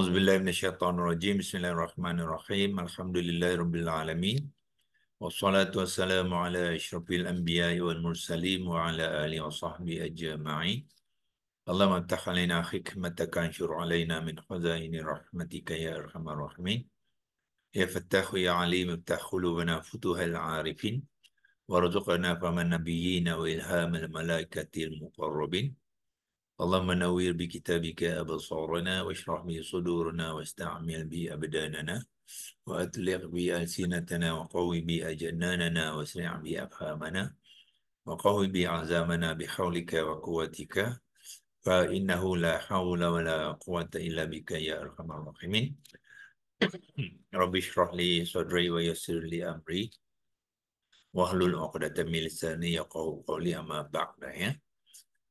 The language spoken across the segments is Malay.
أعوذ بالله من الشيطان الرجيم بسم الله الرحمن الرحيم الحمد لله رب العالمين والصلاة والسلام على أشرف الأنبياء والمرسلين وعلى آله وصحبه أجمعين اللهم افتح علينا حكمتك انشر علينا من خزائن رحمتك يا أرحم الراحمين يا فتاح يا عليم افتح قلوبنا فتوح العارفين وارزقنا فهم النبيين وإلهام الملائكة المقربين اللهم نوير بكتابك أبصارنا واشرح به صدورنا واستعمل به أبداننا وأطلق به ألسنتنا وقوي به أجناننا واسرع به أفهامنا وقوي به عزامنا بحولك وقوتك فإنه لا حول ولا قوة إلا بك يا أرحم الراحمين رب اشرح لي صدري ويسر لي أمري واحلل عقدة من لساني يقول قولي أما بعد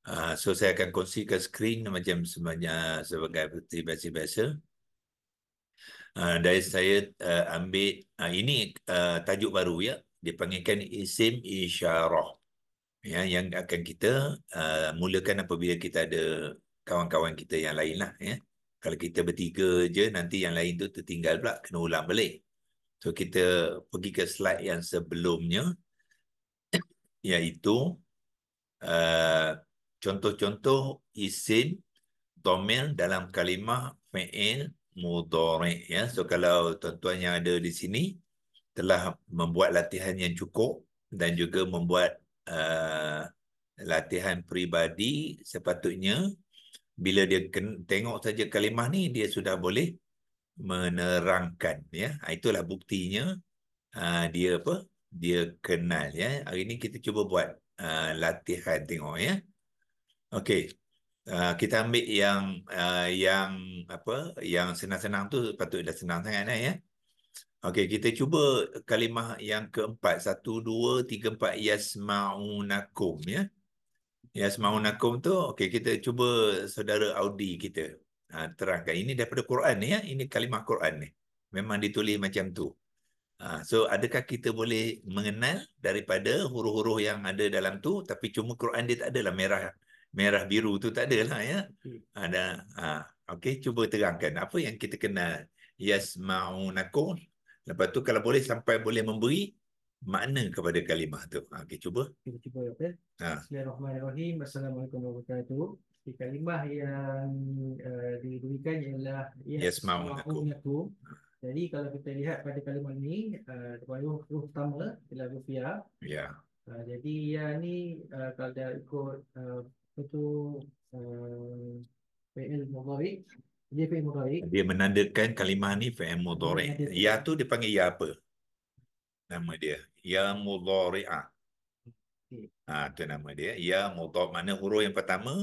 Ah, so saya akan kongsikan screen macam sebanyak sebagai seperti biasa-biasa. Uh, dari saya uh, ambil uh, ini uh, tajuk baru ya dipanggilkan isim isyarah ya yang akan kita uh, mulakan apabila kita ada kawan-kawan kita yang lain lah ya kalau kita bertiga je nanti yang lain tu tertinggal pula kena ulang balik so kita pergi ke slide yang sebelumnya iaitu uh, Contoh-contoh isim domil dalam kalimah fi'il mudhari' ya. So kalau tuan-tuan yang ada di sini telah membuat latihan yang cukup dan juga membuat uh, latihan peribadi sepatutnya bila dia tengok saja kalimah ni dia sudah boleh menerangkan ya. Ha, itulah buktinya uh, dia apa? Dia kenal ya. Hari ini kita cuba buat uh, latihan tengok ya. Okey. Uh, kita ambil yang uh, yang apa yang senang-senang tu patut dah senang sangat lah ya. Okey, kita cuba kalimah yang keempat. Satu, dua, tiga, empat. Yasma'unakum ya. Yasma'unakum tu, okey kita cuba saudara Audi kita uh, terangkan. Ini daripada Quran ya. Ini kalimah Quran ni. Memang ditulis macam tu. Uh, so, adakah kita boleh mengenal daripada huruf-huruf yang ada dalam tu tapi cuma Quran dia tak adalah merah merah biru tu tak adalah ya. Hmm. Ada. Ha, Okey, cuba terangkan apa yang kita kenal yasmaunakum. Lepas tu kalau boleh sampai boleh memberi makna kepada kalimah tu. Ha, Okey, cuba. Kita cuba ya. Ha. Bismillahirrahmanirrahim. Assalamualaikum warahmatullahi wabarakatuh. Di kalimah yang uh, diberikan ialah yasmaunakum. Yes, ha. Jadi kalau kita lihat pada kalimah ini uh, eh, ruh pertama ialah rupiah. Ya. Yeah. Uh, jadi ya ni uh, kalau dah ikut uh, apa tu uh, PL Mudhari dia PL Mudhari dia menandakan kalimah ni PL Mudhari ya tu dipanggil ya apa nama dia ya Mudhari ah okay. ha, ah, tu nama dia ya Mudhari mana huruf yang pertama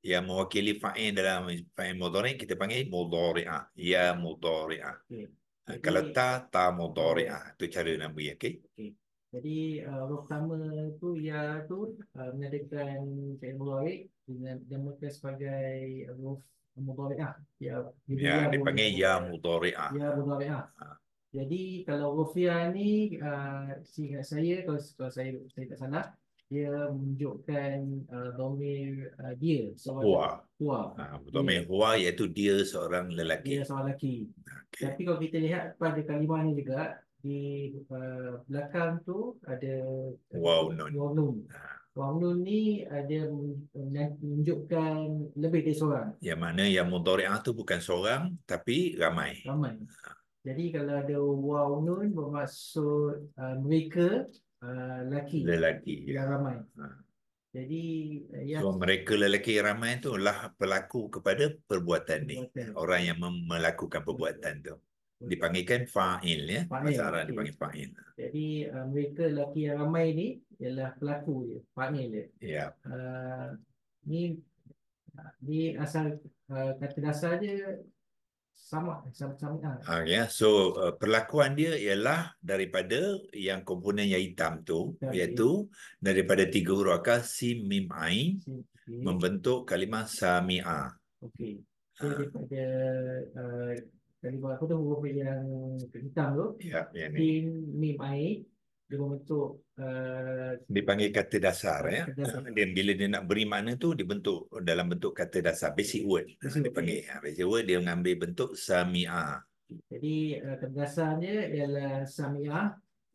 yang mewakili fa'in dalam fa'in mudhari kita panggil mudhari'ah ya mudhari'ah okay. Ah, kalau ta ta mudhari'ah tu cara nama dia okey okay. Jadi uh, orang pertama tu ia tu uh, mengadakan Cik Mubarak dengan demokrasi sebagai uh, Ruf Mubarak ah. Ya, ya dipanggil Ya Mubarak ah. Ya Mubarak lah. lah. ah. Jadi kalau Rufia ni uh, si ingat saya kalau, kalau saya saya tak salah dia menunjukkan uh, domain uh, dia seorang Hua. Hua. Ha, domain dia. Hua iaitu dia seorang lelaki. Dia seorang lelaki. Okay. Tapi kalau kita lihat pada kalimah ni juga di uh, belakang tu ada eh, Wang Nun. Ha. Wang Nun ni ada menunjukkan lebih dari seorang. Yang mana yang mudhari'ah tu bukan seorang tapi ramai. Ramai. Ha. Jadi kalau ada Wang Nun bermaksud uh, mereka uh, lelaki. Lelaki. Ya ramai. Ha. Jadi uh, so, mereka lelaki yang ramai tu lah pelaku kepada perbuatan, ni. Orang yang melakukan perbuatan tu dipanggilkan fa'il ya bahasa Arab okay. dipanggil fa'il jadi uh, mereka lelaki yang ramai ni ialah pelaku dia fa'il dia ya yeah. uh, ni ni asal uh, kata dasar dia sama sama sama ah uh, ya yeah. so uh, perlakuan dia ialah daripada yang komponen yang hitam tu okay. iaitu ya. daripada tiga huruf akal sin mim ain membentuk kalimah sami'a okey so uh. daripada Kali kau aku tu huruf yang hitam tu. Ya, yang ni. mim, air. Dia membentuk... Uh, Dipanggil kata dasar. ya. Dasar. Dia, bila dia nak beri makna tu, dibentuk dalam bentuk kata dasar. Basic word. Ha, basic dia panggil. Okay. Ha, basic word, dia mengambil bentuk samia. Jadi, uh, kata dasarnya ialah samia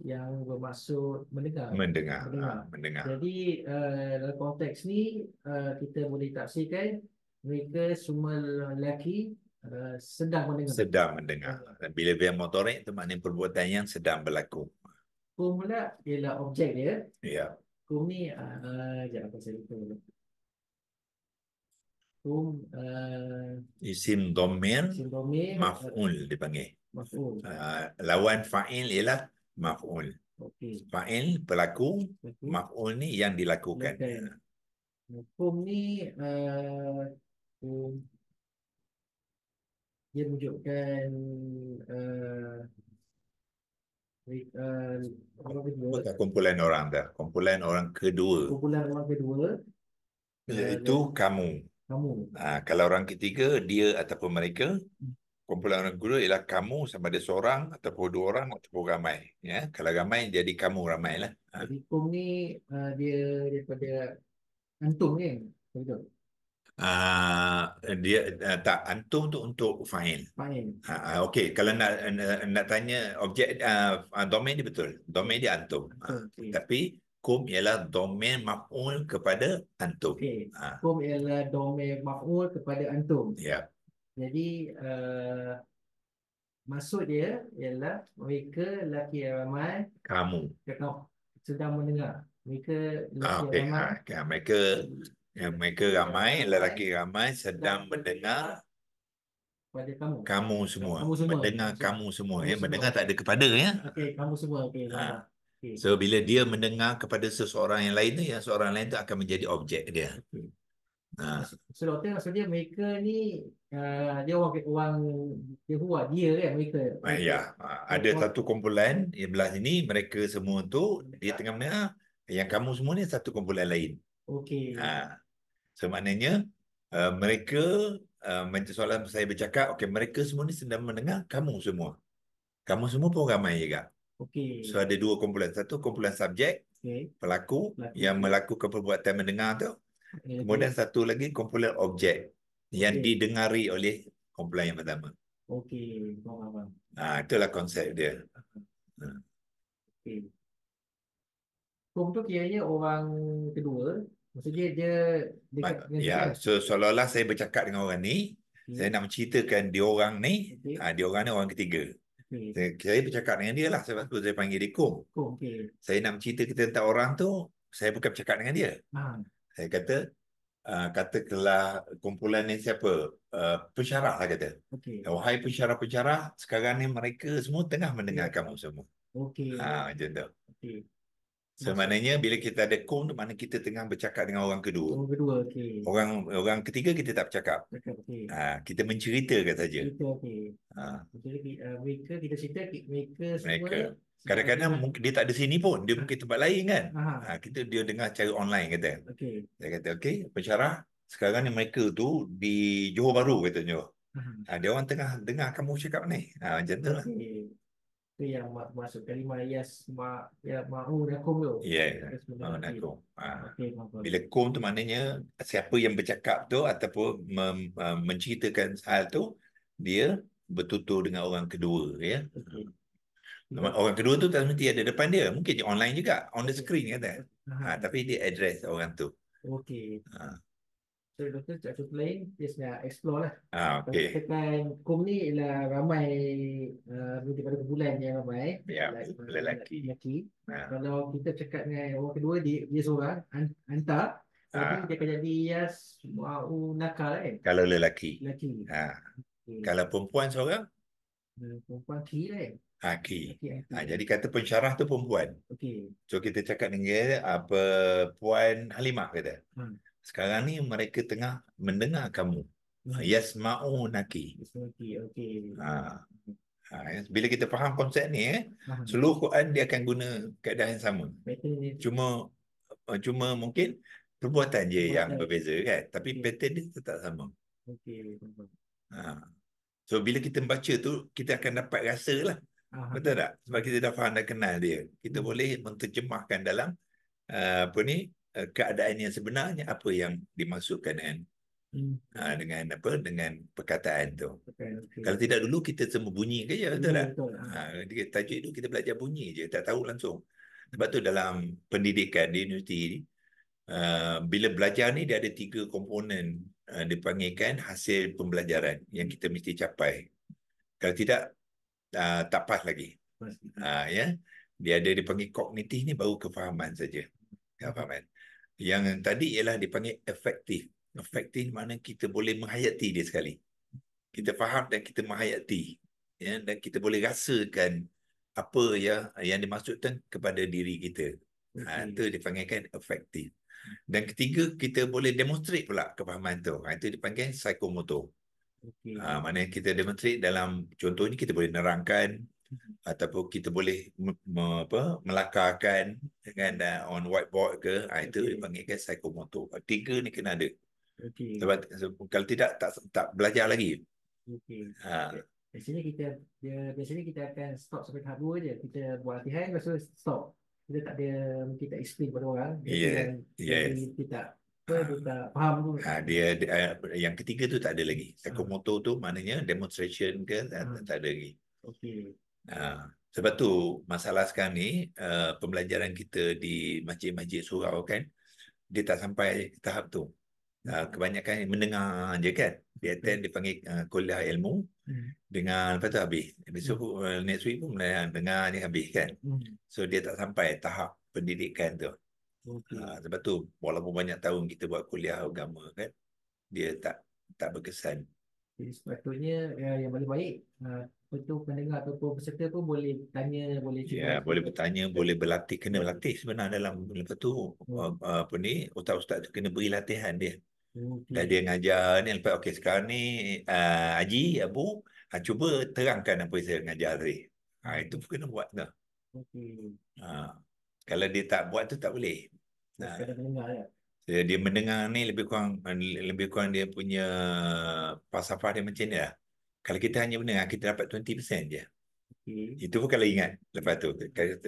yang bermaksud mendengar. Mendengar. Ha, mendengar. Ha, mendengar. Jadi, uh, dalam konteks ni, uh, kita boleh taksikan mereka semua lelaki Eh, sedang mendengar. Sedang mendengar. Hmm. Bila via motorik tu maknanya perbuatan yang sedang berlaku. Kum pula ialah objek dia. Ya. Kum ni, uh, jangan apa saya lupa dulu. Kum. Uh, eh, isim domen. Isim domen. Eh, maf'ul dipanggil. Maf'ul. Uh, lawan fa'il ialah maf'ul. Okay. Fa'il pelaku, okay. maf'ul ni yang dilakukan. Okay. Kum ni, uh, kum dia menunjukkan uh, uh, kumpulan orang dah kumpulan orang kedua kumpulan orang kedua iaitu uh, eh, kamu kamu ha, kalau orang ketiga dia ataupun mereka kumpulan orang kedua ialah kamu sama ada seorang ataupun dua orang ataupun ramai ya kalau ramai jadi kamu ramailah ha. jadi kom ni uh, dia daripada antum kan betul Ah, dia uh, tak antum tu untuk fail. Ha uh, okey kalau nak uh, nak tanya objek uh, domain ni betul. Domain dia antum. Okay. tapi kum ialah domain maf'ul kepada antum. Okey. Uh. Kum ialah domain maf'ul kepada antum. Ya. Yeah. Jadi uh, maksud dia ialah mereka laki ramai kamu. Kamu sudah mendengar. Mereka laki ah, okay. ramai. Ha, okay. mereka yang mereka ramai, lelaki ramai sedang mendengar kamu. kamu semua. Kamu semua. Mendengar kamu, kamu semua. Kamu ya, semua. mendengar tak ada kepada ya. Okey, kamu semua. Okey. Ha. Okay. So bila dia mendengar kepada seseorang yang lain tu, yang seorang lain tu akan menjadi objek dia. Okay. Ha. So doktor maksudnya mereka ni uh, dia orang orang dia buat dia kan mereka. Ah, ya, ah, ada orang. satu kumpulan yang belah sini mereka semua tu dia ya. tengah mendengar yang kamu semua ni satu kumpulan lain. Okey. Ha. Semaknanya uh, mereka uh, soalan saya bercakap, okay, mereka semua ni sedang mendengar kamu semua. Kamu semua pun ramai juga. Okay. So ada dua kumpulan. Satu kumpulan subjek, okay. pelaku, pelaku yang melakukan perbuatan mendengar tu. Okay. Kemudian satu lagi kumpulan objek yang didengari oleh kumpulan yang pertama. Okey, faham abang. Ah, ha, itulah konsep dia. Ha. Okay. Ha. Okey. Untuk orang kedua Maksudnya dia ya, dia Ya, so seolah-olah saya bercakap dengan orang ni, okay. Hmm. saya nak menceritakan dia orang ni, okay. ha, dia orang ni orang ketiga. Okay. Saya, saya bercakap dengan dia lah sebab tu saya panggil dia kong. Okay. Saya nak cerita kita tentang orang tu, saya bukan bercakap dengan dia. Ha. Saya kata uh, kata kelah kumpulan ni siapa? Uh, pensyarah lah kata. Okay. Wahai pensyarah-pensyarah, sekarang ni mereka semua tengah ya. mendengar okay. kamu semua. Okay. Ha, macam tu. Okay. Semaknanya so, bila kita ada cone tu mana kita tengah bercakap dengan orang kedua. Orang kedua okey. Orang orang ketiga kita tak bercakap. Okey. Ah ha, kita menceritakan saja. Cerita okey. Ah ha. Eh, mereka kita cerita mereka semua. Mereka. Kadang-kadang mungkin dia tak ada sini pun, dia ha. mungkin tempat lain kan. Ha, kita dia dengar cari online kata. Okey. Dia kata okey, pencerah sekarang ni mereka tu di Johor Bahru katanya. Ha, dia orang tengah dengar kamu cakap ni. Ha, macam tu lah. Okay. Itu yang masuk kalimah yas ma ya mahu dia kum tu. Ya. Yeah. Ha, kum. Ha. Bila kum tu maknanya siapa yang bercakap tu ataupun mem, uh, menceritakan hal tu dia bertutur dengan orang kedua ya. Okay. Hmm. Orang kedua tu tak mesti ada depan dia. Mungkin online juga. On the screen kata. Ha, tapi dia address orang tu. Okey. Ha. So doktor tak cukup lain Yes, nak explore lah ah, okay. Tentang kum ni ialah ramai uh, eh, Daripada kebulan yang ramai Ya, yeah, eh, lelaki, lelaki. Ah. Kalau kita cakap dengan orang kedua Dia, dia seorang, hantar jadi ah. dia akan jadi yes, mau nakal lah, kan? Kalau lelaki. Lelaki. Ah, Okay. Kalau perempuan seorang? Hmm, perempuan ki lah, kan? Ha, key. Okay, okay. Ha, jadi kata pensyarah tu perempuan. Okay. So kita cakap dengan apa puan Halimah kata. Hmm. Sekarang ni mereka tengah mendengar kamu. Ah, hmm. Yes mau naki. Okey okey. Ha. Ha, bila kita faham konsep ni eh, seluruh Quran dia akan guna keadaan yang sama. Cuma ah, cuma mungkin perbuatan je yang berbeza kan. Tapi pattern dia tetap sama. Okey. Ha. So bila kita baca tu kita akan dapat rasa lah. Betul tak? Sebab kita dah faham dan kenal dia. Kita hmm. boleh menterjemahkan dalam apa ni Eh, keadaan yang sebenarnya apa yang dimaksudkan kan hmm. ha, dengan apa dengan perkataan tu okay, okay. kalau tidak dulu kita semua bunyi ke je betul hmm, tak betul. ha, ha. tajuk tu kita belajar bunyi je tak tahu langsung sebab tu dalam pendidikan di universiti ni ha, uh, bila belajar ni dia ada tiga komponen uh, dipanggilkan hasil pembelajaran yang kita mesti capai kalau tidak uh, tak pas lagi ha ya dia ada dipanggil kognitif ni baru kefahaman saja kefahaman yang tadi ialah dipanggil efektif. Efektif mana kita boleh menghayati dia sekali. Kita faham dan kita menghayati. Ya, dan kita boleh rasakan apa ya yang dimaksudkan kepada diri kita. Okay. Ha, itu dipanggilkan efektif. Dan ketiga, kita boleh demonstrate pula kefahaman itu. Ha, itu dipanggil psikomotor. Okay. Ha, mana kita demonstrate dalam contoh ini kita boleh nerangkan ataupun kita boleh me, me, apa melakarkan dengan uh, eh, on whiteboard ke okay. Ah, itu dipanggilkan psychomotor tiga ni kena ada okay. kalau tidak tak tak belajar lagi okay. ha. Ah. biasanya kita biasanya kita akan stop sampai tahap dua je kita buat latihan lepas tu stop kita tak ada mungkin tak explain kepada orang yeah. yes. kita, kita tak Ha, dia, dia yang ketiga tu tak ada lagi. Ekomoto tu maknanya demonstration ke ha. tak, tak ada lagi. Okey. Ha, sebab tu masalah sekarang ni ha, pembelajaran kita di masjid-masjid surau kan dia tak sampai tahap tu ha, kebanyakan mendengar je kan dia attend hmm. dia panggil kuliah ilmu hmm. dengan lepas tu habis besok hmm. uh, next week pun dengar ni habis kan so dia tak sampai tahap pendidikan tu Okay. Ha, sebab tu walaupun banyak tahun kita buat kuliah agama kan dia tak tak berkesan. Jadi sepatutnya ya, yang paling baik betul pendengar ataupun peserta tu boleh tanya boleh ya, cuba. ya boleh bertanya boleh berlatih kena berlatih sebenarnya dalam lepas tu hmm. Ah, apa ni ustaz-ustaz tu kena beri latihan dia hmm, okay. dan dia ngajar ni lepas okey sekarang ni uh, Haji Abu uh, cuba terangkan apa yang saya ngajar tadi ha, itu pun kena buat dah okay. ha, kalau dia tak buat tu tak boleh ha. Dia mendengar ni lebih kurang lebih kurang dia punya falsafah dia macam ni lah. Kalau kita hanya menang, kita dapat 20% je. Okay. Itu pun kalau ingat lepas tu.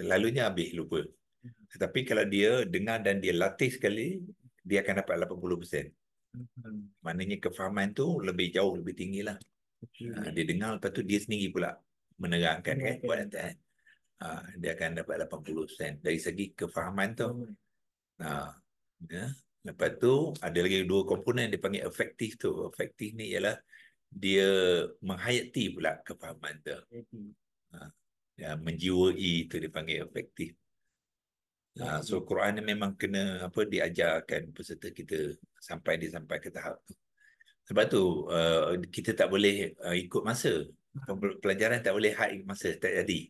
Lalunya habis, lupa. Hmm. Tetapi kalau dia dengar dan dia latih sekali, dia akan dapat 80%. Mm-hmm. Maknanya kefahaman tu lebih jauh, lebih tinggi lah. Okay. Ha, dia dengar, lepas tu dia sendiri pula menerangkan. Okay. Kan? Buat, kan? Ha, dia akan dapat 80%. Dari segi kefahaman tu. Mm-hmm. Ha, ya? Lepas tu, ada lagi dua komponen yang dipanggil efektif tu. Efektif ni ialah dia menghayati pula kefahaman dia. Ha, ya, menjiwai itu dipanggil efektif. Ya, so Quran ni memang kena apa diajarkan peserta kita sampai dia sampai ke tahap tu. Sebab tu uh, kita tak boleh uh, ikut masa. Pelajaran tak boleh hak masa tak jadi.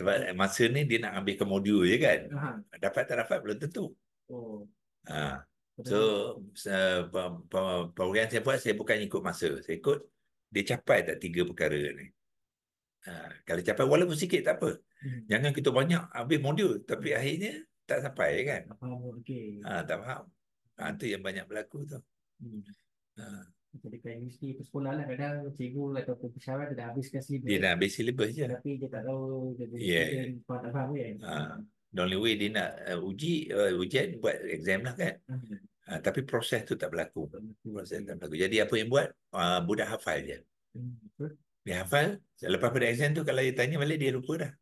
Sebab eh, masa ni dia nak ambil ke modul je ya kan. Dapat tak dapat belum tentu. Oh. Ha. So uh, yang saya buat saya bukan ikut masa. Saya ikut dia capai tak tiga perkara ni. Ha, kalau capai walaupun sikit tak apa. Hmm. Jangan kita banyak habis modul tapi akhirnya tak sampai kan. Tak faham. Okay. Ha, tak faham. Ha, tu yang banyak berlaku tu. Hmm. Ha. Dekat universiti ke sekolah lah kadang cikgu atau pesawat dia dah habiskan silibus. Dia dah habis silibus je. Tapi dia tak tahu dia, yeah. dia, dia, dia, dia, dia, dia, the only way dia nak uh, uji uh, ujian buat exam lah kan hmm. uh, tapi proses tu tak berlaku hmm. proses tak berlaku jadi apa yang buat uh, budak hafal je hmm. dia hafal lepas pada exam tu kalau dia tanya balik dia lupa dah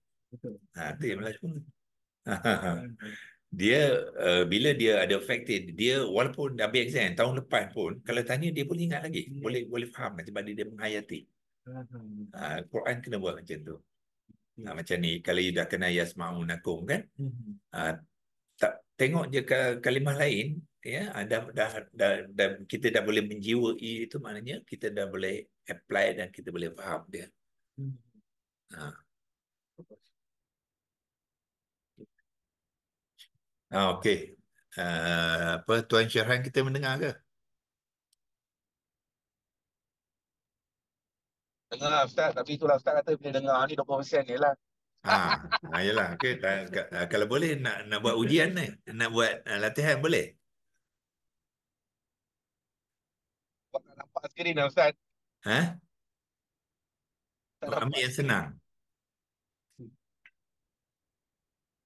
ha, tu yang berlaku hmm. dia uh, bila dia ada affected dia walaupun dah habis exam tahun lepas pun kalau tanya dia pun ingat lagi hmm. boleh boleh faham lah sebab dia, menghayati Uh, Quran kena buat macam tu. Nah, ya. macam ni, kalau you dah kenal Yasma'unakum kan, mm-hmm. uh, tak, tengok je ke kalimah lain, ya, uh, dah, dah, dah, dah, kita dah boleh menjiwai itu maknanya, kita dah boleh apply dan kita boleh faham dia. Mm-hmm. Uh. Ah. Okay. Uh, apa, Tuan Syarhan kita mendengar ke? Dengar lah, Ustaz Tapi itulah Ustaz kata Bila dengar ni 20% ni lah Ha, ha yelah, okay, kalau boleh nak nak buat ujian ni, nak buat uh, latihan boleh? Tak nampak skrin lah Ustaz. Ha? Tak ambil yang senang.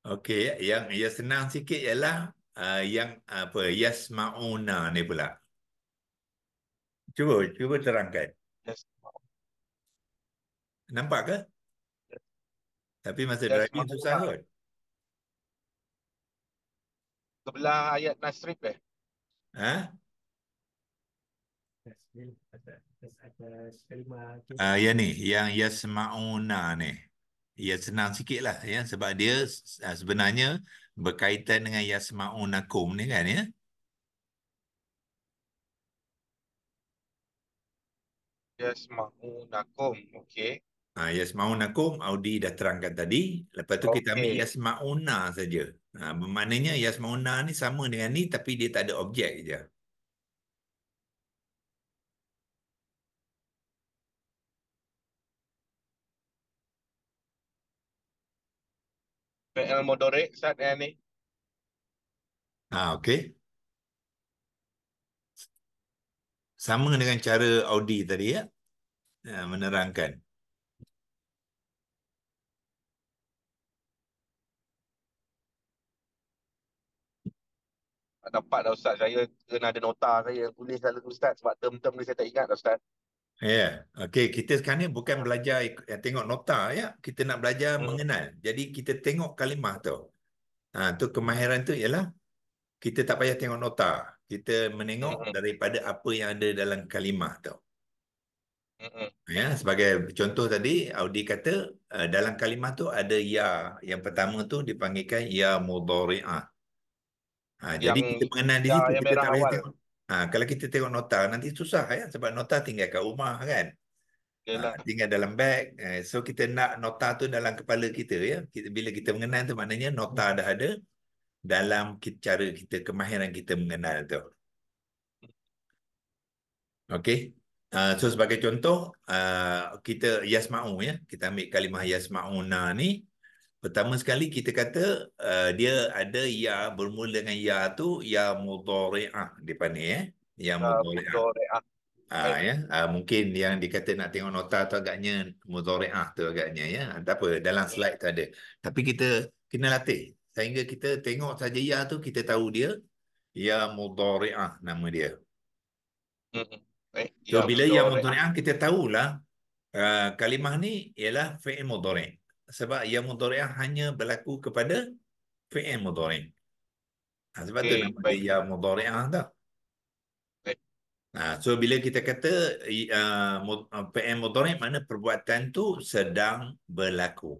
Okey, yang yang senang sikit ialah uh, yang apa yasmauna ni pula. Cuba cuba terangkan. Yes. Nampak ke? Tapi masa yes, driving susah lah. kot. Sebelah ayat Nasrib eh. Ha? Ah ya ni yang yasmauna ni. Ya senang sikitlah ya sebab dia ah, sebenarnya berkaitan dengan Yasmauna yasmaunakum ni kan ya. Yasmauna Yasmaunakum okay. Ha, ah, Yasmaunakum Audi dah terangkan tadi. Lepas tu okay. kita ambil Yasmauna saja. Ha, ah, bermaknanya Yasmauna ni sama dengan ni tapi dia tak ada objek je. PL Modore saat ini. Ah ha, okey. Sama dengan cara Audi tadi ya. Ha, menerangkan. tak dapat dah Ustaz. Saya kena ada nota saya tulis dalam Ustaz sebab term-term ni saya tak ingat dah Ustaz. Ya, yeah. okay. kita sekarang ni bukan belajar ya, tengok nota ya. Kita nak belajar hmm. mengenal. Jadi kita tengok kalimah tu. Ha, tu kemahiran tu ialah kita tak payah tengok nota. Kita menengok hmm. daripada apa yang ada dalam kalimah tu. Hmm. Ya, sebagai contoh tadi Audi kata uh, dalam kalimah tu ada ya. Yang pertama tu dipanggilkan ya mudhari'ah. Ha, jadi kita mengenal di ya, situ. Kita tak awal. Tengok. Ha, kalau kita tengok nota nanti susah ya. Sebab nota tinggal kat rumah kan. Ha, tinggal dalam beg. Eh, so kita nak nota tu dalam kepala kita ya. Kita, bila kita mengenal tu maknanya nota dah ada dalam kita, cara kita, kemahiran kita mengenal tu. Okay. Uh, ha, so sebagai contoh, uh, kita yasma'u ya. Kita ambil kalimah yasma'una ni. Pertama sekali kita kata uh, dia ada ya bermula dengan ya tu ya mudhari'ah dipanggil eh ya, ya mudhari'ah. Uh, ah ya uh, mungkin yang dikata nak tengok nota tu agaknya mudhari'ah tu agaknya ya. Ah, tak apa dalam ya. slide tu ada. Tapi kita kena latih sehingga kita tengok saja ya tu kita tahu dia ya mudhari'ah nama dia. Hmm. Eh, so, ya bila ya mudhari'ah kita tahulah uh, kalimah ni ialah fi'il mudhari' sebab ia mudhari'ah hanya berlaku kepada fi'il mudhari'. Ha, sebab okay, tu nama baik. ia mudhari'ah tu. Nah, so bila kita kata uh, uh PM motorik mana perbuatan tu sedang berlaku.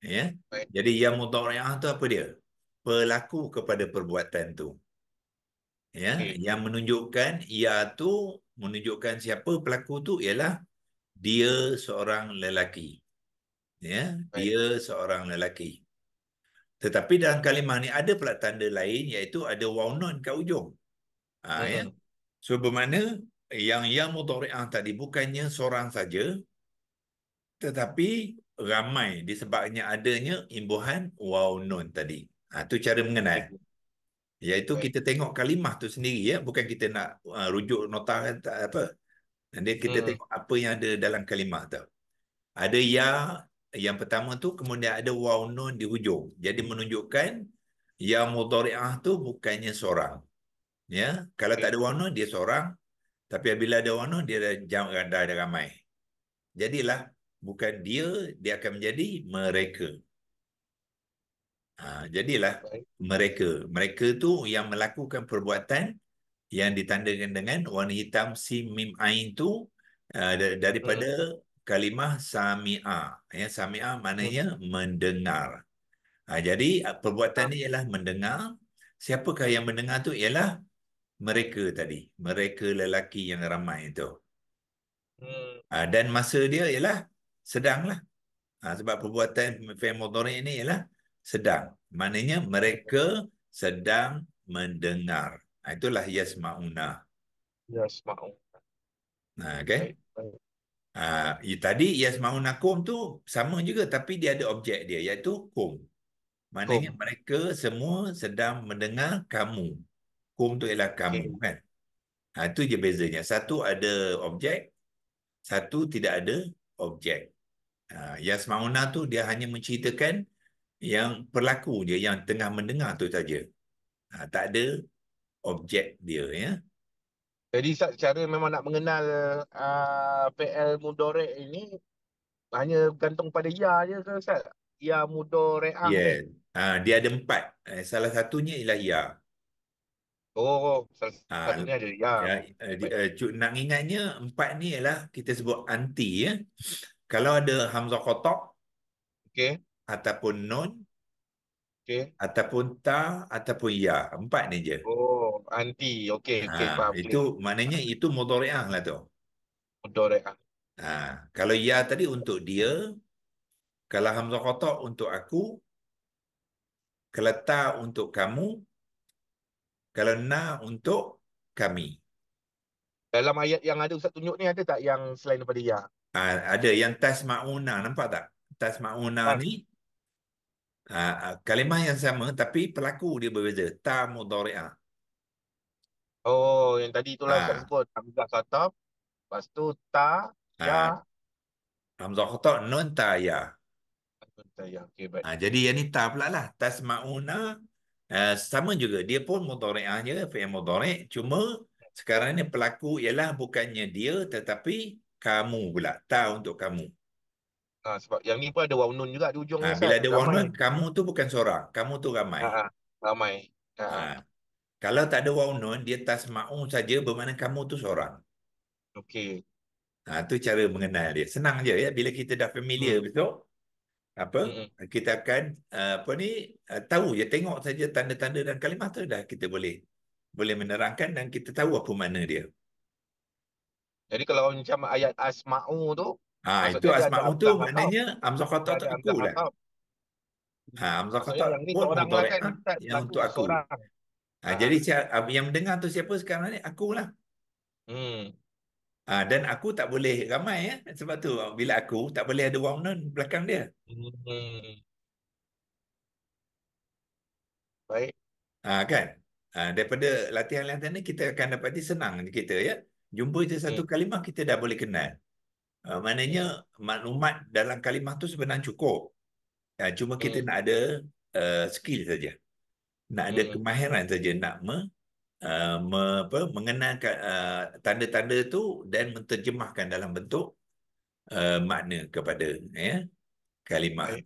Ya. Yeah? Jadi yang mudhari'ah tu apa dia? Pelaku kepada perbuatan tu. Ya, yeah? okay. yang menunjukkan ia tu menunjukkan siapa pelaku tu ialah dia seorang lelaki ya dia seorang lelaki tetapi dalam kalimah ni ada pula tanda lain iaitu ada waw nun kat hujung ha, ya hmm. so bermakna yang ya mudhari'ah tadi bukannya seorang saja tetapi ramai disebabnya adanya imbuhan waw nun tadi ha tu cara mengenal iaitu kita tengok kalimah tu sendiri ya bukan kita nak uh, rujuk nota apa dan kita hmm. tengok apa yang ada dalam kalimah tu ada ya yang pertama tu kemudian ada waw nun di hujung. Jadi menunjukkan yang mudhari'ah tu bukannya seorang. Ya, kalau okay. Ya. tak ada waw nun dia seorang, tapi bila ada waw nun dia ada jam ada, ada ramai. Jadilah bukan dia dia akan menjadi mereka. Ha, jadilah mereka. Mereka tu yang melakukan perbuatan yang ditandakan dengan warna hitam si mim ain tu uh, daripada hmm kalimah sami'a. Ya, sami'a maknanya hmm. mendengar. Ha, jadi uh, perbuatan ini ah. ialah mendengar. Siapakah yang mendengar tu ialah mereka tadi. Mereka lelaki yang ramai itu. Hmm. Ha, dan masa dia ialah sedang lah. Ha, sebab perbuatan fi'il ini ialah sedang. Maknanya mereka sedang mendengar. Ha, itulah yasma'una. Yasma'una. Ha, okay. Ha, ya, tadi Yasmaun Nakum tu sama juga tapi dia ada objek dia iaitu kum. Maknanya mereka semua sedang mendengar kamu. Kum tu ialah kamu okay. kan. Ha, itu je bezanya. Satu ada objek, satu tidak ada objek. Ha, Yasmauna tu dia hanya menceritakan yang pelaku je, yang tengah mendengar tu saja. Ha, tak ada objek dia ya. Jadi cara memang nak mengenal uh, ah, PL Mudorek ini hanya bergantung pada ya je ke Ustaz? Ya Mudorek Ah. Yes. Ya. Uh, dia ada empat. Eh, salah satunya ialah ia. Ya. Oh, oh. salah uh, satunya ada ya. ya uh, di, uh, nak ingatnya empat ni ialah kita sebut anti ya. Kalau ada Hamzah Kotok. Okay. Ataupun non. Okay. Ataupun ta ataupun ya. Empat ni je. Oh anti. Okey, ah, okey, ha, Itu boleh. maknanya itu mudhari'ah lah tu. Mudhari'ah. Ha, kalau ya tadi untuk dia, kalau hamzah qata untuk aku, kalau ta untuk kamu, kalau na untuk kami. Dalam ayat yang ada Ustaz tunjuk ni ada tak yang selain daripada ya? Ha, ada yang tasmauna nampak tak? Tasmauna ha. Ah. ni Uh, kalimah yang sama tapi pelaku dia berbeza ta mudhari'ah Oh, yang tadi tu lah ha. Hamzah khatab. Lepas tu, ta, ya. Ha. Hamzah khatab, non ta, ya. Nun ta, ya. Okay, baik. Ha, jadi yang ni ta pula lah. Tasma'una. Uh, eh, sama juga. Dia pun mudorek aja, Fiyah mudorek. Cuma sekarang ni pelaku ialah bukannya dia tetapi kamu pula. Ta untuk kamu. Ha, sebab yang ni pun ada wawnun juga di ujung. Ha, bila ada wawnun, kamu tu bukan seorang. Kamu tu ramai. Ha, ramai. Ha. ha. Kalau tak ada waw nun, dia tasma'u saja bermakna kamu tu seorang. Okey. Ha, tu cara mengenal dia. Senang je ya. Bila kita dah familiar hmm. betul. Apa? Hmm. hmm. Kita akan eh, apa ni eh, tahu je. Ya, tengok saja tanda-tanda dan kalimah tu dah kita boleh boleh menerangkan dan kita tahu apa makna dia. Jadi kalau macam ayat asma'u tu. Ha, itu asma'u tu amzah maknanya amzah khatab tu aku lah. Ha, amzah khatab pun untuk, orang. ha, yang untuk aku. Seorang. Ha, jadi ah, yang mendengar tu siapa sekarang ni? Akulah. Hmm. Ha, dan aku tak boleh ramai ya. Sebab tu bila aku tak boleh ada orang non belakang dia. Hmm. Baik. Ha, kan? Ha, daripada latihan-latihan ni kita akan dapat senang kita ya. Jumpa itu satu hmm. kalimah kita dah boleh kenal. Ha, maknanya hmm. maklumat dalam kalimah tu sebenarnya cukup. Ha, cuma kita hmm. nak ada uh, skill saja. Hmm nak ada hmm. kemahiran saja nak me, uh, me, apa, mengenalkan uh, tanda-tanda tu dan menterjemahkan dalam bentuk uh, makna kepada ya kalimah. Okay.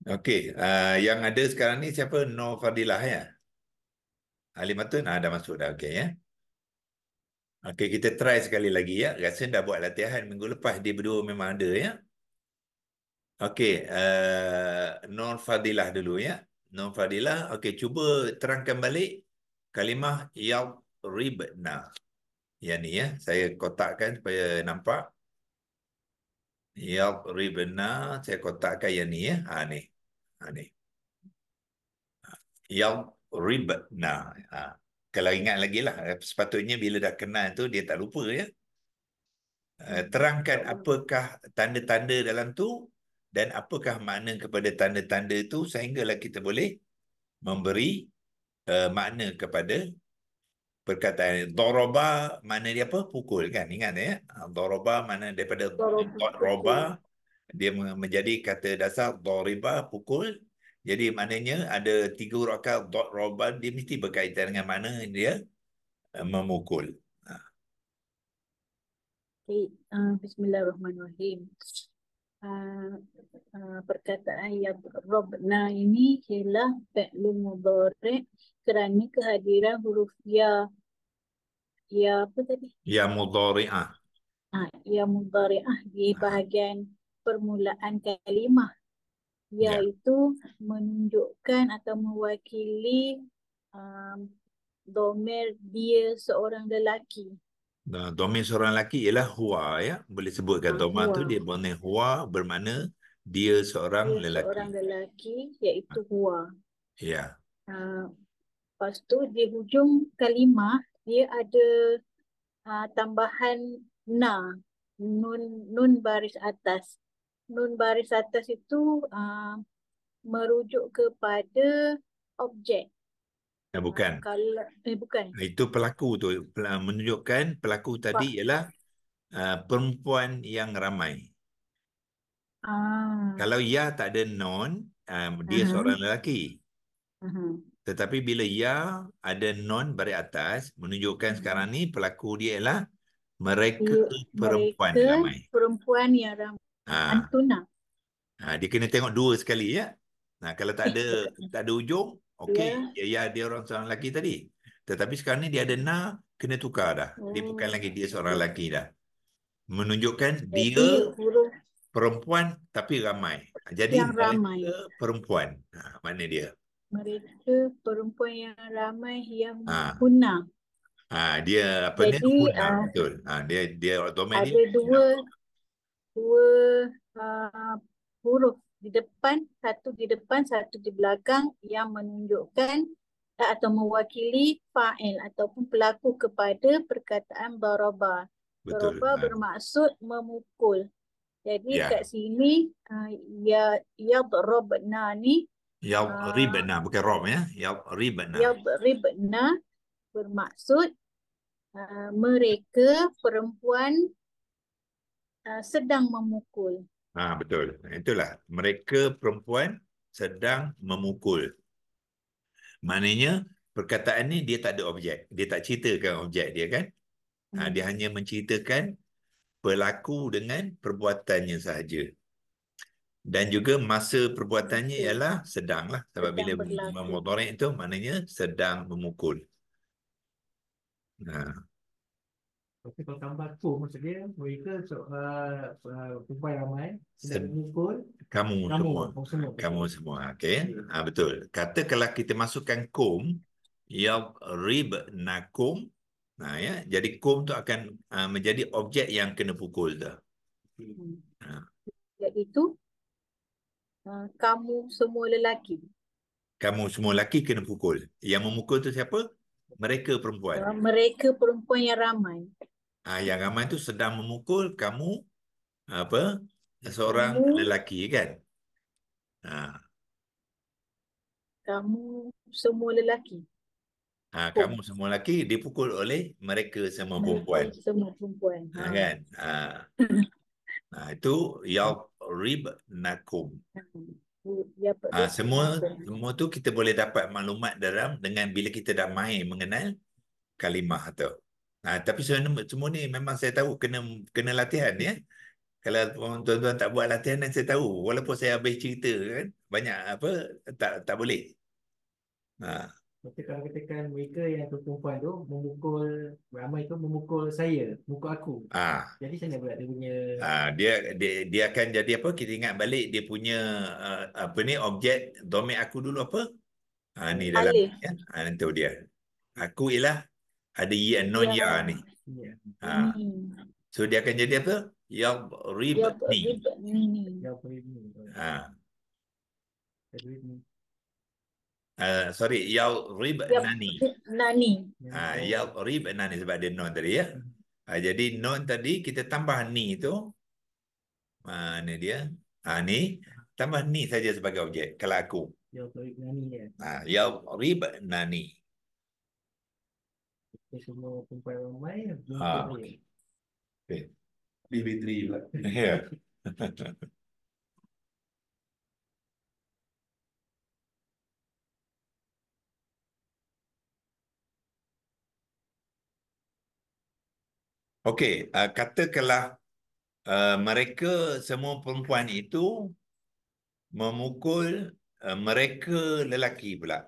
Okey, uh, yang ada sekarang ni siapa? No Fadilah ya. Alimatun ada ah, masuk dah okey ya. Okey, kita try sekali lagi ya. Rasa dah buat latihan minggu lepas dia berdua memang ada ya. Okey, uh, eh, Nur Fadilah dulu ya. Nur Fadilah, okey cuba terangkan balik kalimah yaub ribna. Ya ni ya, saya kotakkan supaya nampak. Yaub ribna, saya kotakkan yang ni ya. Ha ni. Ha ni. Yaub ribna. Ha. Kalau ingat lagi lah, eh, sepatutnya bila dah kenal tu dia tak lupa ya. Eh, terangkan apakah tanda-tanda dalam tu dan apakah makna kepada tanda-tanda itu sehinggalah kita boleh memberi uh, makna kepada perkataan doroba makna dia apa pukul kan ingat ya ah, daraba makna daripada doroba dia menjadi kata dasar dariba pukul jadi maknanya ada tiga huruf doroba dia mesti berkaitan dengan mana dia eh, memukul. Okay. Uh, ah, Bismillahirrahmanirrahim uh, uh, perkataan yang robna ini ialah fa'lu mudhari kerana kehadiran huruf ya ya apa tadi ya mudhari'ah ah ya ah di bahagian permulaan kalimah ya. iaitu ya. menunjukkan atau mewakili um, domer dia seorang lelaki nah domain seorang lelaki ialah hua ya. Boleh sebutkan ah, domain tu dia bermakna hua bermakna dia seorang dia lelaki. Seorang lelaki iaitu hua. Ya. Uh, lepas tu di hujung kalimah dia ada uh, tambahan na nun nun baris atas. Nun baris atas itu uh, merujuk kepada objek. Nah, eh, bukan. Kalau, eh, bukan. Itu pelaku tu. Menunjukkan pelaku tadi Pak. ialah uh, perempuan yang ramai. Ah. Kalau ia tak ada non, um, dia uh-huh. seorang lelaki. Uh-huh. Tetapi bila ia ada non dari atas, menunjukkan uh-huh. sekarang ni pelaku dia ialah mereka, mereka perempuan mereka ramai. perempuan yang ramai. Ha. Antuna. Ha, dia kena tengok dua sekali ya. Nah, kalau tak ada tak ada ujung, Okey, yeah. ya, ya dia orang seorang lelaki tadi. Tetapi sekarang ni dia ada na kena tukar dah. Hmm. Dia bukan hmm. lagi dia seorang lelaki dah. Menunjukkan Jadi, dia perempuan tapi ramai. Jadi yang mereka perempuan. Ha, mana dia? Mereka perempuan yang ramai yang ha. punah. Ha, dia apa dia Punah uh, betul. Ha, dia dia otomatik. Ada dua dua uh, huruf di depan, satu di depan, satu di belakang yang menunjukkan atau mewakili fa'il ataupun pelaku kepada perkataan baraba. Baraba ha. bermaksud memukul. Jadi ya. kat sini ha, ya ya darabna ni ya ha, ribna uh, bukan rom ya ya ribna ya ribna bermaksud uh, mereka perempuan uh, sedang memukul Ha, betul. Itulah. Mereka perempuan sedang memukul. Maknanya perkataan ni dia tak ada objek. Dia tak ceritakan objek dia kan. Ha, hmm. dia hanya menceritakan pelaku dengan perbuatannya sahaja. Dan juga masa perbuatannya ialah sedang lah. Sebab bila memotorek itu maknanya sedang memukul. Nah. Ha. Tapi kalau tambah tu maksudnya mereka so, uh, uh perempuan ramai sedang mengumpul kamu, kamu semua. Kamu semua. Kamu semua. Okey. Ya. Ha, betul. Kata kalau kita masukkan kum, ya rib nakum. Nah ha, ya, jadi kum tu akan uh, menjadi objek yang kena pukul tu. Ha. Iaitu uh, ha, kamu semua lelaki. Kamu semua lelaki kena pukul. Yang memukul tu siapa? Mereka perempuan. Mereka perempuan yang ramai. Ha, yang ramai tu sedang memukul kamu apa seorang kamu, lelaki kan? Ha. Kamu semua lelaki. Ha, oh. kamu semua lelaki dipukul oleh mereka semua perempuan. Semua perempuan. Ha, ha. kan? Ha. nah, itu yau rib nakum. ha, semua semua tu kita boleh dapat maklumat dalam dengan bila kita dah main mengenal kalimah tu. Ha, tapi semua, semua ni memang saya tahu kena kena latihan ya. Kalau tuan-tuan tak buat latihan dan saya tahu walaupun saya habis cerita kan banyak apa tak tak boleh. Ha. Tapi kalau katakan mereka yang tu perempuan tu memukul ramai tu memukul saya, muka aku. Ha. Jadi saya pula dia punya ha, dia, dia dia akan jadi apa? Kita ingat balik dia punya uh, apa ni objek domain aku dulu apa? Ha, ni dalam ya? ha, tahu dia. Aku ialah ada ya and non ya, ya ni. Ha. Mm-hmm. So dia akan jadi apa? Ya rib Ya Ha. Uh, sorry, yau rib nani. Nani. Ha, yau rib nani sebab dia non tadi ya. Ha, jadi non tadi kita tambah ni itu. Mana dia? Ha, ni. Tambah ni saja sebagai objek. Kalau aku. Yau rib nani ya. Ha, yau rib nani semua perempuan ramai ha. Okay. Lebih bateri pula. Okey, uh, ah, katakanlah uh, mereka semua perempuan itu memukul uh, mereka lelaki pula.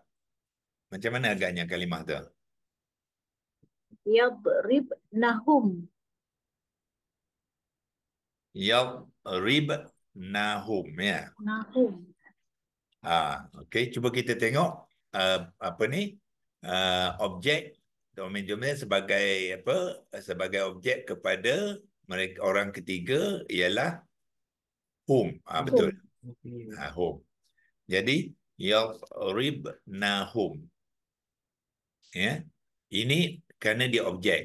Macam mana agaknya kalimah tu? yadrib nahum yadrib nahum ya yeah. nahum ah okay. cuba kita tengok uh, apa ni uh, objek domain domain sebagai apa sebagai objek kepada mereka orang ketiga ialah hum ah ha, betul Ah hum jadi yadrib nahum ya yeah. ini kerana dia objek.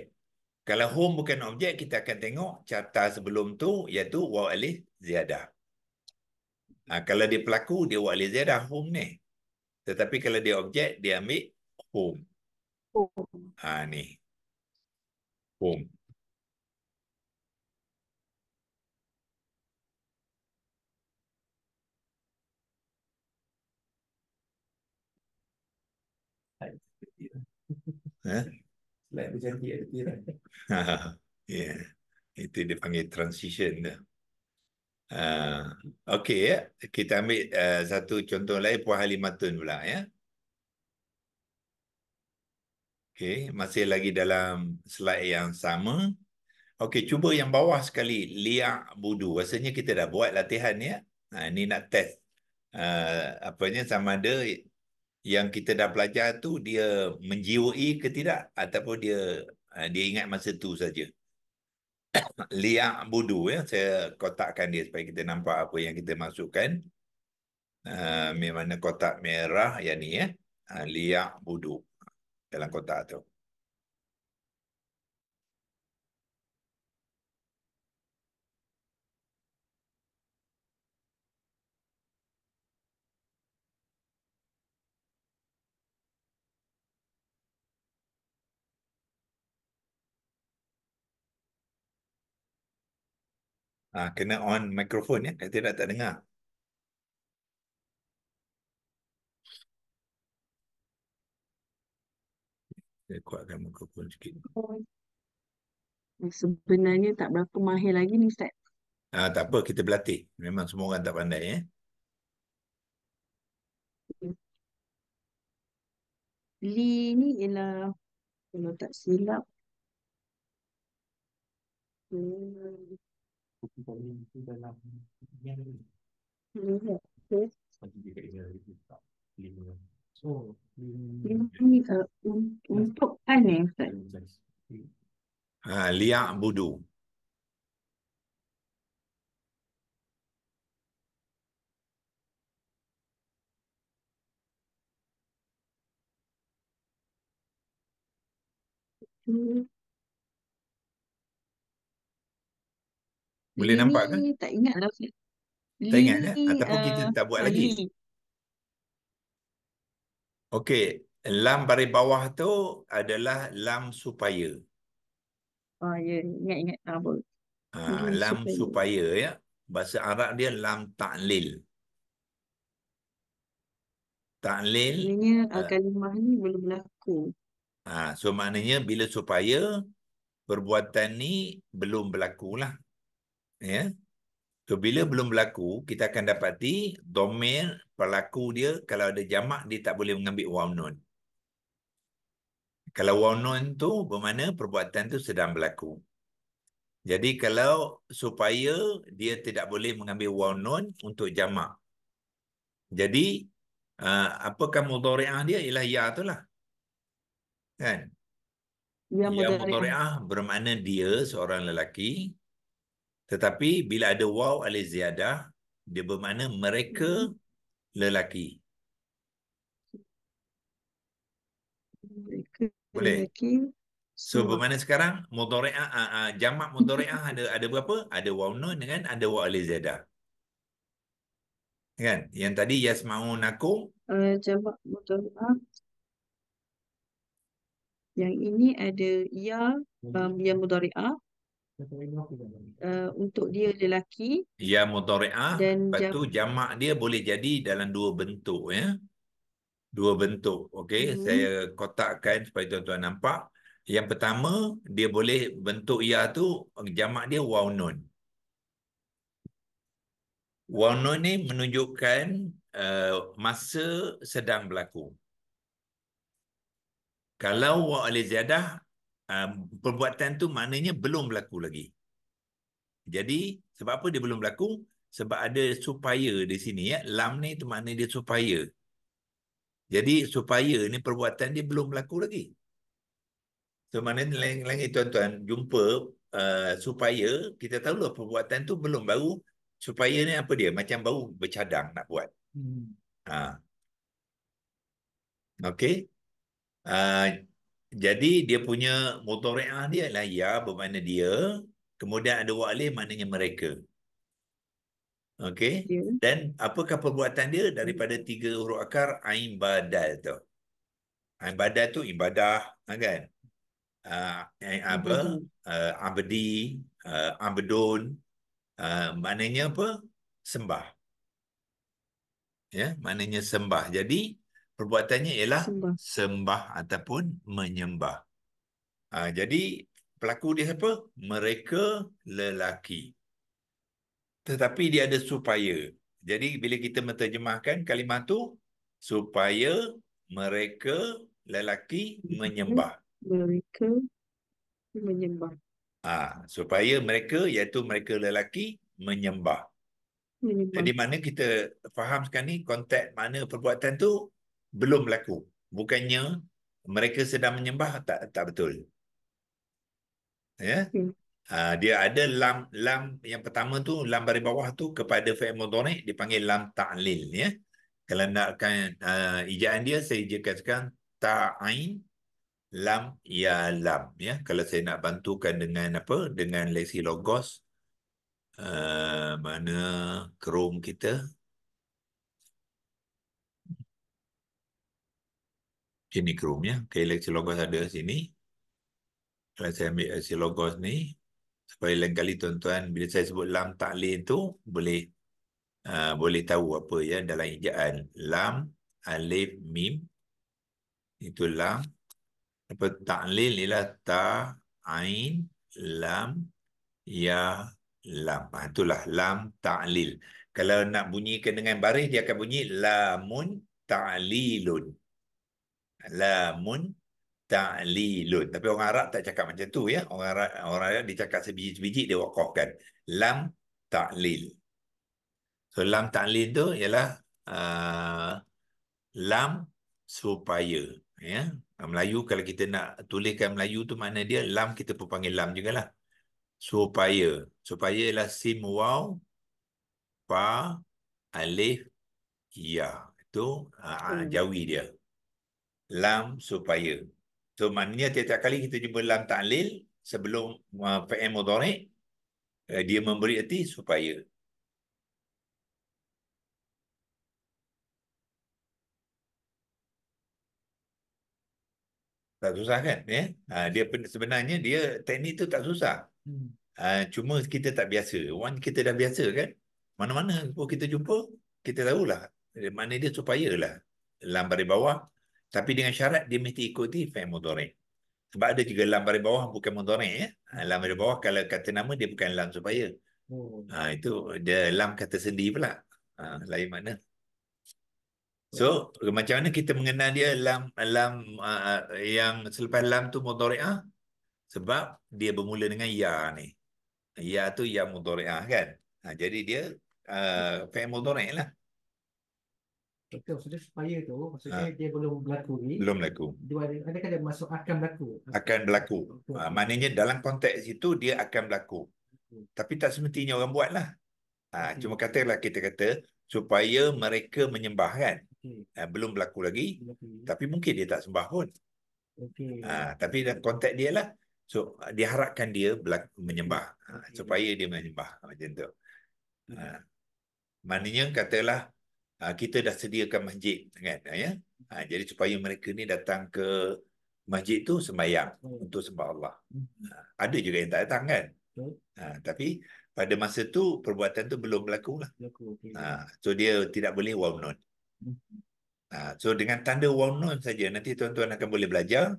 Kalau home bukan objek, kita akan tengok carta sebelum tu iaitu waw alih ziyadah. Ha, kalau dia pelaku, dia waw alih ziyadah, home ni. Tetapi kalau dia objek, dia ambil home. Home. Ha, ni. Home. Yeah. Slide bercantik ada tiran. ya. Yeah. Itu dia panggil transition tu. Uh, ah, okay, ya. kita ambil uh, satu contoh lain Puan Halimatun pula. Ya. Okay, masih lagi dalam slide yang sama. Okey, cuba yang bawah sekali. Liak budu. Rasanya kita dah buat latihan ya. Ha, ah, ini nak test. Uh, apanya sama ada yang kita dah belajar tu dia menjiwai ke tidak ataupun dia ah, dia ingat masa tu saja liak budu ya saya kotakkan dia supaya kita nampak apa yang kita masukkan uh, mana kotak merah yang ni ya uh, liak budu dalam kotak tu Ha, kena on mikrofon eh? ya, kalau tidak tak dengar. Saya kuatkan mikrofon sikit. Sebenarnya tak berapa mahir lagi ni Ustaz. Ha, tak apa, kita berlatih. Memang semua orang tak pandai. ya. Li ni ialah kalau tak silap Hmm. Kopi tak boleh itu dalam Yang ni Sebab dia kena letak Lima So Lima Untuk kan eh Ustaz Liak budu Mm-hmm. Boleh ini nampak kan? Tak ingat lah. Tak ingat ini, kan? Ataupun uh, kita tak buat lagi. Ini. Okay. Lam baris bawah tu adalah lam supaya. Oh ya. Yeah. Ingat-ingat. Uh, lam supaya. supaya ya. Bahasa Arab dia lam ta'lil. Ta'lil. Maksudnya uh, ah, ah. kalimah ni belum berlaku. Uh, so maknanya bila supaya perbuatan ni belum berlaku lah ya. Yeah. So bila belum berlaku, kita akan dapati domain pelaku dia kalau ada jamak dia tak boleh mengambil wow non. Kalau wow non tu bermakna perbuatan tu sedang berlaku. Jadi kalau supaya dia tidak boleh mengambil wow non untuk jamak. Jadi ah, apakah mudhari'ah dia ialah ya tu lah. Kan? Ya, ya mudhari'ah bermakna dia seorang lelaki tetapi bila ada waw alif ziyadah, dia bermakna mereka hmm. lelaki. Boleh? So, bermakna sekarang mudhari'ah uh, ah, uh, ah, ah, jamak mudhari'ah ada ada berapa? Ada waw nun dengan ada waw alif ziyadah. Kan? Yang tadi yasma'u naku. Uh, eh, jamak mudhari'ah. Yang ini ada ya um, yang mudhari'ah. Eh, untuk dia lelaki. Ya mudhari'ah. Dan lepas jam... tu jamak dia boleh jadi dalam dua bentuk ya. Dua bentuk. Okay, hmm. saya kotakkan supaya tuan-tuan nampak. Yang pertama, dia boleh bentuk ya tu jamak dia waw nun. Waw nun ni menunjukkan uh, masa sedang berlaku. Kalau waw aliziadah Um, perbuatan tu maknanya belum berlaku lagi. Jadi sebab apa dia belum berlaku? Sebab ada supaya di sini ya. Lam ni tu makna dia supaya. Jadi supaya ni perbuatan dia belum berlaku lagi. So maknanya lagi tuan-tuan jumpa uh, supaya kita tahu lah perbuatan tu belum baru. Supaya ni apa dia? Macam baru bercadang nak buat. Hmm. Ha. Okay. Uh, jadi dia punya motoriah dia ialah ya bermakna dia. Kemudian ada wa'alih maknanya mereka. Okey. Yeah. Dan apakah perbuatan dia daripada tiga huruf akar ain badal tu. Ain badal tu ibadah ha, kan. Uh, apa? Uh, abdi, uh, abdun. Uh, maknanya apa? Sembah. Ya, yeah? maknanya sembah. Jadi perbuatannya ialah sembah, sembah ataupun menyembah. Ha, jadi pelaku dia siapa? Mereka lelaki. Tetapi dia ada supaya. Jadi bila kita menterjemahkan kalimat tu supaya mereka lelaki menyembah. Mereka menyembah. Ah, ha, supaya mereka iaitu mereka lelaki menyembah. menyembah. Jadi mana kita faham sekarang ni konteks mana perbuatan tu belum berlaku. Bukannya mereka sedang menyembah tak tak betul. Ya. Hmm. Ha, dia ada lam lam yang pertama tu lam dari bawah tu kepada fi'il mudhari' dipanggil lam ta'lil ya. Kalau nakkan uh, ijaan dia saya ijakan ta'ain lam ya lam ya. Kalau saya nak bantukan dengan apa dengan leksi logos uh, mana Chrome kita klinik room ya. Okay, lecture logos ada sini. Kalau saya ambil lecture logos ni. Supaya lain kali tuan-tuan, bila saya sebut lam taklin tu, boleh uh, boleh tahu apa ya dalam ejaan. Lam, alif, mim. Itu lam. Apa taklin ialah ta, ain, lam, ya, lam. Ha, ah, itulah lam taklil. Kalau nak bunyikan dengan baris, dia akan bunyi lamun ta'lilun lamun ta'lilun. Tapi orang Arab tak cakap macam tu ya. Orang Arab, orang Arab dia cakap sebiji biji dia wakafkan. Lam ta'lil. So lam ta'lil tu ialah uh, lam supaya. Ya. Melayu kalau kita nak tuliskan Melayu tu mana dia lam kita pun panggil lam juga lah. Supaya. Supaya ialah sim waw fa alif ya. Itu uh, hmm. jawi dia lam supaya. So maknanya tiap-tiap kali kita jumpa lam ta'lil sebelum uh, fa'il mudhari' uh, dia memberi erti supaya. Tak susah kan? Ya? Uh, dia sebenarnya dia teknik tu tak susah. Uh, cuma kita tak biasa. One kita dah biasa kan? Mana-mana kita jumpa, kita tahulah. Mana dia supaya lah. Lam dari bawah, tapi dengan syarat dia mesti ikuti fi'il mudhari'. Sebab ada juga lam dari bawah bukan mudhari' ya. Ha, lam dari bawah kalau kata nama dia bukan lam supaya. Oh. Ha, itu dia lam kata sendiri pula. Ha, lain mana? So, yeah. macam mana kita mengenal dia lam lam uh, ha, ha, yang selepas lam tu mudhari'ah? Sebab dia bermula dengan ya ni. Ya tu ya mudhari'ah kan. Ha, jadi dia uh, fi'il mudhari' lah. Betul. Maksudnya supaya tu, maksudnya ha. dia belum berlaku ni. Belum berlaku. Dia, adakah dia masuk akan berlaku? Akan berlaku. Ha, maknanya dalam konteks itu, dia akan berlaku. Betul. Tapi tak semestinya orang buat lah. Ha, ah, cuma katalah kita kata, supaya mereka menyembah kan. Okay. Ha, belum berlaku lagi. Okay. Tapi mungkin dia tak sembah pun. Okay. Ha, tapi dalam konteks dia lah. So, diharapkan dia berlaku, menyembah. Ha, okay. Supaya dia menyembah. Macam tu. Ha. Maknanya katalah, Ha, kita dah sediakan masjid kan ya ha, jadi supaya mereka ni datang ke masjid tu sembahyang hmm. untuk sembah Allah hmm. ha, ada juga yang tak datang kan ha, tapi pada masa tu perbuatan tu belum berlaku lah berlaku, okay. ha, so dia tidak boleh wow known hmm. ha, so dengan tanda wow known saja nanti tuan-tuan akan boleh belajar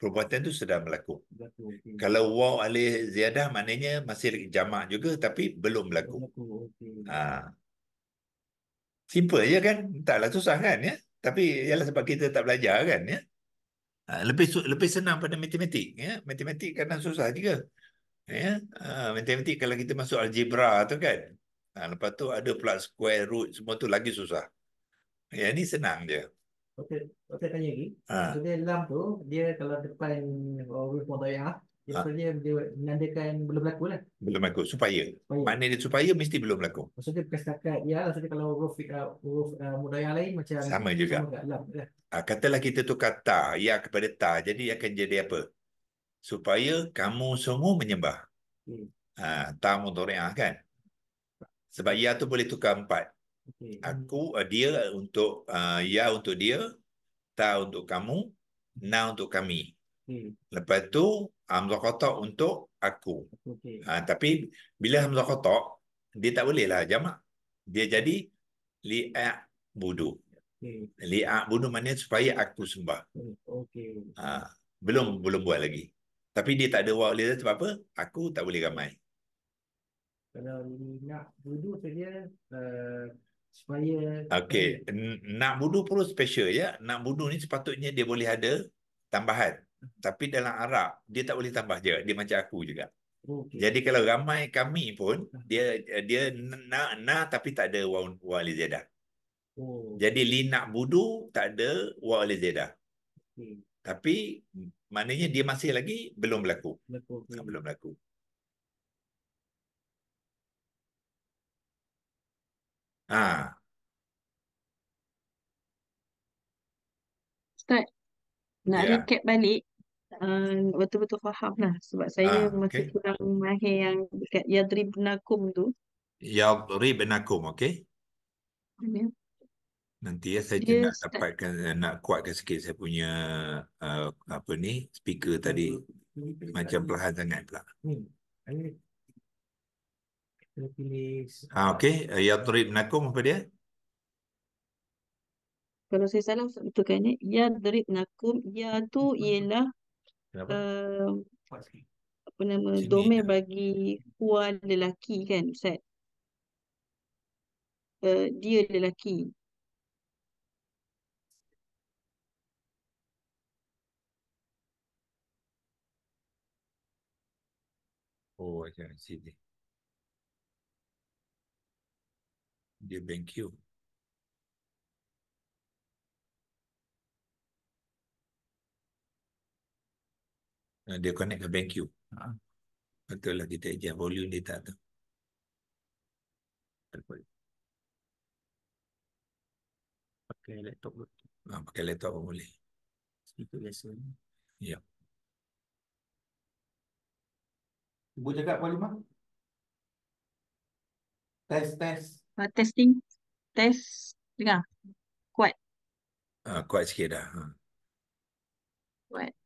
perbuatan tu sudah berlaku. berlaku okay. Kalau wow alih ziyadah maknanya masih jamak juga tapi belum berlaku. berlaku okay. ha, simple je kan taklah susah kan ya tapi ialah sebab kita tak belajar kan ya ha, lebih lebih senang pada matematik ya matematik kadang susah juga ya ha, matematik kalau kita masuk algebra tu kan nah, ha, lepas tu ada pula square root semua tu lagi susah ya ni senang je Okey, saya tanya lagi. Ha. dia dalam tu, dia kalau depan waveform tu yang Ya, ha. dia, dia menandakan belum berlaku lah. Belum berlaku. Supaya. supaya. Mana dia supaya mesti belum berlaku. Maksudnya bekas takat. Ya, maksudnya kalau huruf, uh, uh, muda yang lain macam. Sama, sama juga. Sama ya. ha, katalah kita tu kata ya kepada ta. Jadi akan jadi apa? Supaya kamu semua menyembah. Okay. Ha, ta mudoriah ha, kan? Sebab ia ya tu boleh tukar empat. Okay. Aku, uh, dia untuk uh, ya untuk dia. Ta untuk kamu. Na untuk kami. Hmm. Lepas tu Hamzah kotak untuk aku. Okay. Ha, tapi bila Hamzah kotak dia tak bolehlah lah jamak. Dia jadi li'ak budu. Okay. Li'ak budu maknanya supaya aku sembah. Okay. Ha, belum belum buat lagi. Tapi dia tak ada wak boleh sebab apa? Aku tak boleh ramai. Kalau eh, nak budu saja uh, supaya Okay. nak budu perlu special ya. Nak budu ni sepatutnya dia boleh ada tambahan tapi dalam Arab dia tak boleh tambah je dia macam aku juga okay. jadi kalau ramai kami pun dia dia nak na tapi tak ada wa wa li zada oh. jadi li budu tak ada wa li zada okay. tapi maknanya dia masih lagi belum berlaku okay. Ah, belum berlaku Ah Ustaz, nak yeah. recap balik betul-betul faham lah sebab saya uh, masih okay. kurang mahir yang dekat Yadrib Nakum tu. Yadrib Nakum, okey. Nanti ya saya yes. nak dapatkan eh, nak kuatkan sikit saya punya uh, apa ni speaker tadi macam perlahan sangat pula. Hmm. Ah, okey, Yadrib Nakum apa dia? Kalau saya salah betul kan ya drib nakum ya tu hmm. ialah uh, apa nama Jenis domain dia. Lah. bagi puan lelaki kan ustaz uh, dia lelaki oh ya sini dia bank you dia connect ke BenQ. Uh. Ha. Betul lah kita ejek volume dia tak tu. Pakai laptop betul. Ah, pakai laptop pun boleh. Speaker biasa ni. Ya. Cuba jaga volume Test, test. Uh, testing. Test. Dengar. Kuat. Ah, kuat sikit dah. Ha. Kuat. Huh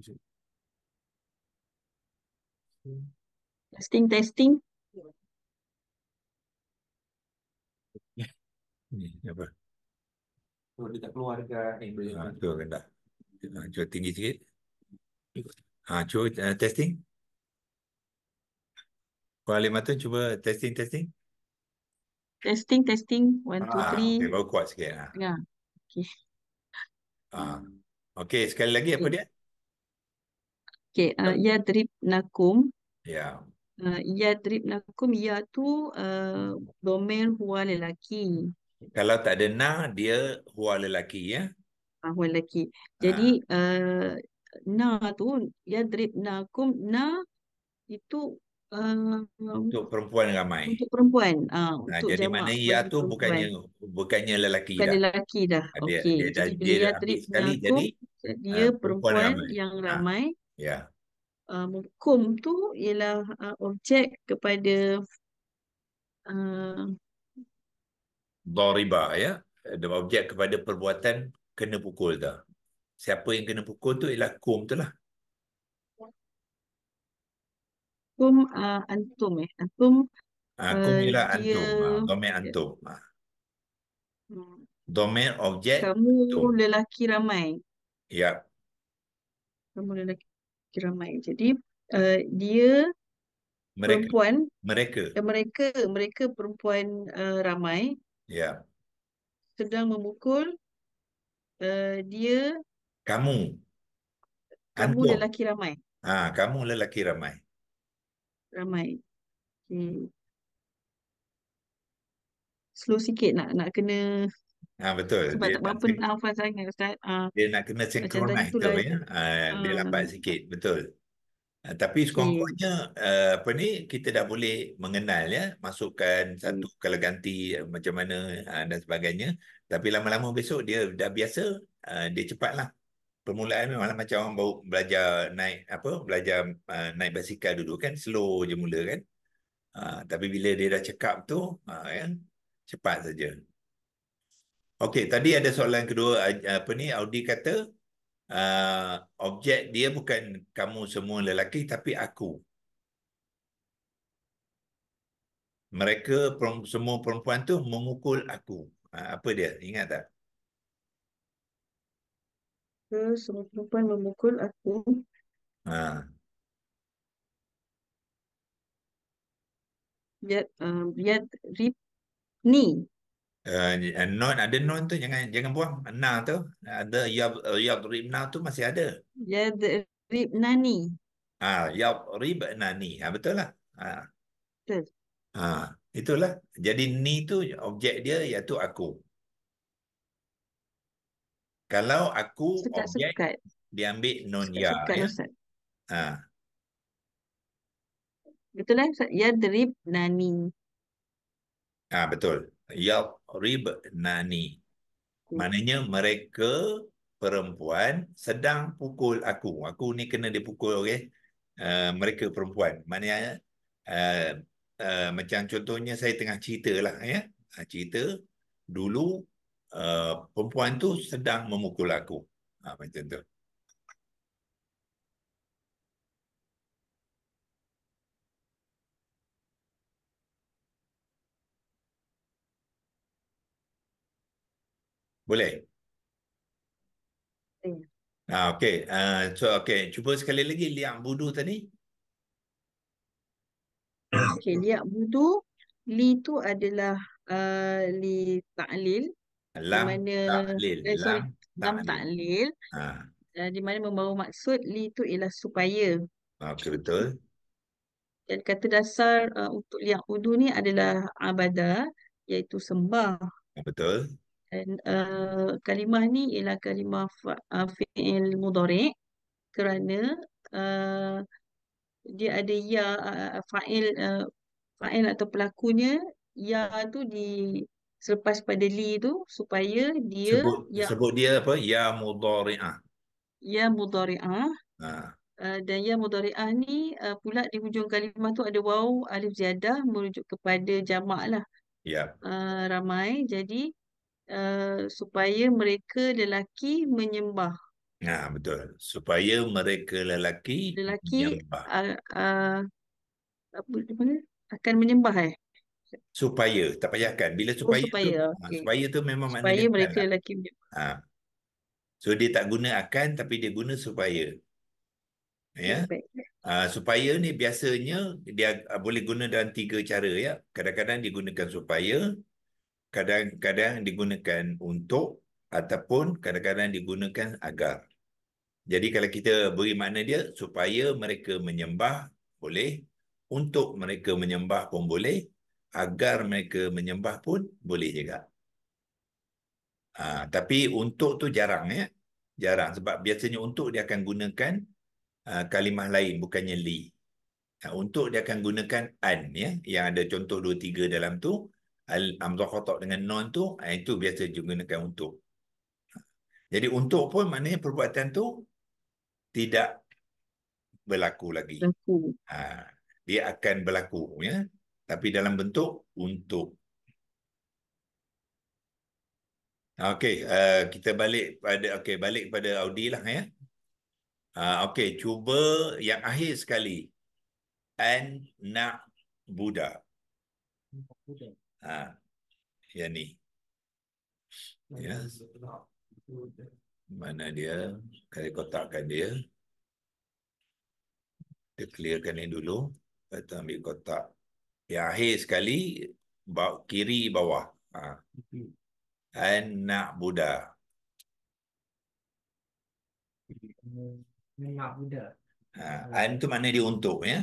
sekejap. Testing, testing. Ni apa? Oh, dia tak keluar ke eh, ha, tu ah, Cuba tinggi sikit. Ha, cuba ah, testing. Kuala Lima tu cuba testing, testing. Testing, testing. One, two, three. Okay, baru kuat sikit. Ya. Okay. Ha. Okay, sekali lagi apa dia? Okay, uh, ya drip nakum. Ya. Yeah. Uh, ya drip nakum, ya tu uh, domain hua lelaki. Kalau tak ada na, dia hua lelaki ya? Uh, hua lelaki. Jadi, ha. uh, na tu, ya drip nakum, na itu... Uh, untuk perempuan ramai. Untuk perempuan. Uh, nah, ah, untuk jadi mana ia tu bukannya bukannya lelaki Bukan dah. lelaki dah. Okey. Jadi dia, dia, dia, dia, dia, dia, dia, dia, dia, dia, dia, dia, dia, dia, Ya. Yeah. Uh, kum tu ialah uh, objek kepada uh, Doriba ya. Yeah? Objek kepada perbuatan kena pukul dah. Siapa yang kena pukul tu ialah kum tu lah. Kum uh, antum eh. Antum. Kum uh, ialah antum. Domain antum. Yeah. Hmm. Domain objek. Kamu tu. lelaki ramai. Ya. Yeah. Kamu lelaki ramai. Jadi uh, dia mereka. perempuan mereka eh, mereka mereka perempuan uh, ramai. Ya. Yeah. Sedang memukul uh, dia kamu kamu Antum. lelaki ramai. Ah, ha, kamu lelaki ramai. Ramai. Okay. Slow sikit nak nak kena Ha, betul. Sebab dia tak berapa nak, nafas sangat Ustaz. Ha, dia nak kena sinkronis tu. Lah, ya. Ha, dia lambat sikit. Betul. Ha, tapi sekurang-kurangnya yeah. apa ni kita dah boleh mengenal ya masukkan hmm. satu kalau ganti eh, macam mana uh, dan sebagainya tapi lama-lama besok dia dah biasa uh, dia cepatlah permulaan malam macam orang baru belajar naik apa belajar uh, naik basikal dulu kan slow je mula kan uh, tapi bila dia dah cekap tu uh, ya cepat saja Okey, tadi ada soalan kedua apa ni Audi kata uh, objek dia bukan kamu semua lelaki tapi aku. Mereka semua perempuan tu memukul aku. Uh, apa dia? Ingat tak? Semua perempuan memukul aku. Ha. Biar, uh, biar rip ni uh, eh, eh, non ada non tu jangan jangan buang na tu ada ya ya ribna tu masih ada ya ribnani ah ya ribnani ah betul lah ah betul ah itulah jadi ni tu objek dia iaitu aku kalau aku sekat, objek sekat. diambil non ya sekat, ya ha. betul lah ya drib nani ah betul yap nani? Hmm. Maknanya mereka perempuan sedang pukul aku. Aku ni kena dipukul okey. Uh, mereka perempuan. Maknanya uh, uh, macam contohnya saya tengah lah ya. Uh, cerita dulu uh, perempuan tu sedang memukul aku. Uh, macam tu. Uh, Boleh? Ya. Ah, okay. Uh, ah, so, okay. Cuba sekali lagi liak budu tadi. Okay, liak budu. Li tu adalah uh, li ta'lil. Lam ta'lil. Eh, Lam ta'lil. Ta ha. Uh, ah, di mana membawa maksud li tu ialah supaya. Okay, betul. Dan kata dasar uh, untuk liak budu ni adalah abada iaitu sembah. Betul dan uh, kalimah ni ialah kalimah eh, fi'il mudhari' kerana uh, dia ada ya uh, fa'il uh, fa'il atau pelakunya ya tu di selepas pada li tu supaya dia sebut, ya, sebut dia apa ya mudhari'ah ya mudhari'ah ha dan ya mudhari'ah ni uh, pula di hujung kalimah tu ada waw alif ziyadah merujuk kepada jama lah. Ya. Yep. Uh, ramai. Jadi Eh, supaya mereka lelaki menyembah. Ya nah, betul. Supaya mereka lelaki, lelaki menyembah. Lelaki uh, uh, akan menyembah eh? Supaya. Tak payahkan. Bila supaya, oh, supaya tu. Ah, okay. Supaya tu memang mana. Supaya mereka lah. lelaki menyembah. Ha. So dia tak guna akan tapi dia guna supaya. Ya. Uh, supaya ni biasanya dia uh, boleh guna dalam tiga cara ya. Kadang-kadang digunakan supaya, kadang-kadang digunakan untuk ataupun kadang-kadang digunakan agar. Jadi kalau kita beri makna dia supaya mereka menyembah boleh, untuk mereka menyembah pun boleh, agar mereka menyembah pun boleh juga. Ha, tapi untuk tu jarang ya. Jarang sebab biasanya untuk dia akan gunakan uh, kalimah lain bukannya li. Ha, untuk dia akan gunakan an ya yang ada contoh 2 3 dalam tu Hamzah khotob dengan non tu, ah, itu biasa digunakan untuk. Jadi untuk pun maknanya perbuatan tu tidak berlaku lagi. Ha, dia akan berlaku. Ya? Tapi dalam bentuk untuk. Okey, uh, kita balik pada okey balik pada Audi lah ya. Uh, okey, cuba yang akhir sekali. An nak Buddha. Buddha. Ha. Yang ni. Ya. Mana dia. Kali kotakkan dia. Dia clearkan ini dulu. Lepas tu ambil kotak. Yang akhir sekali. kiri bawah. Ha. Anak Buddha. Anak Buddha. Ha, an tu mana dia untuk ya?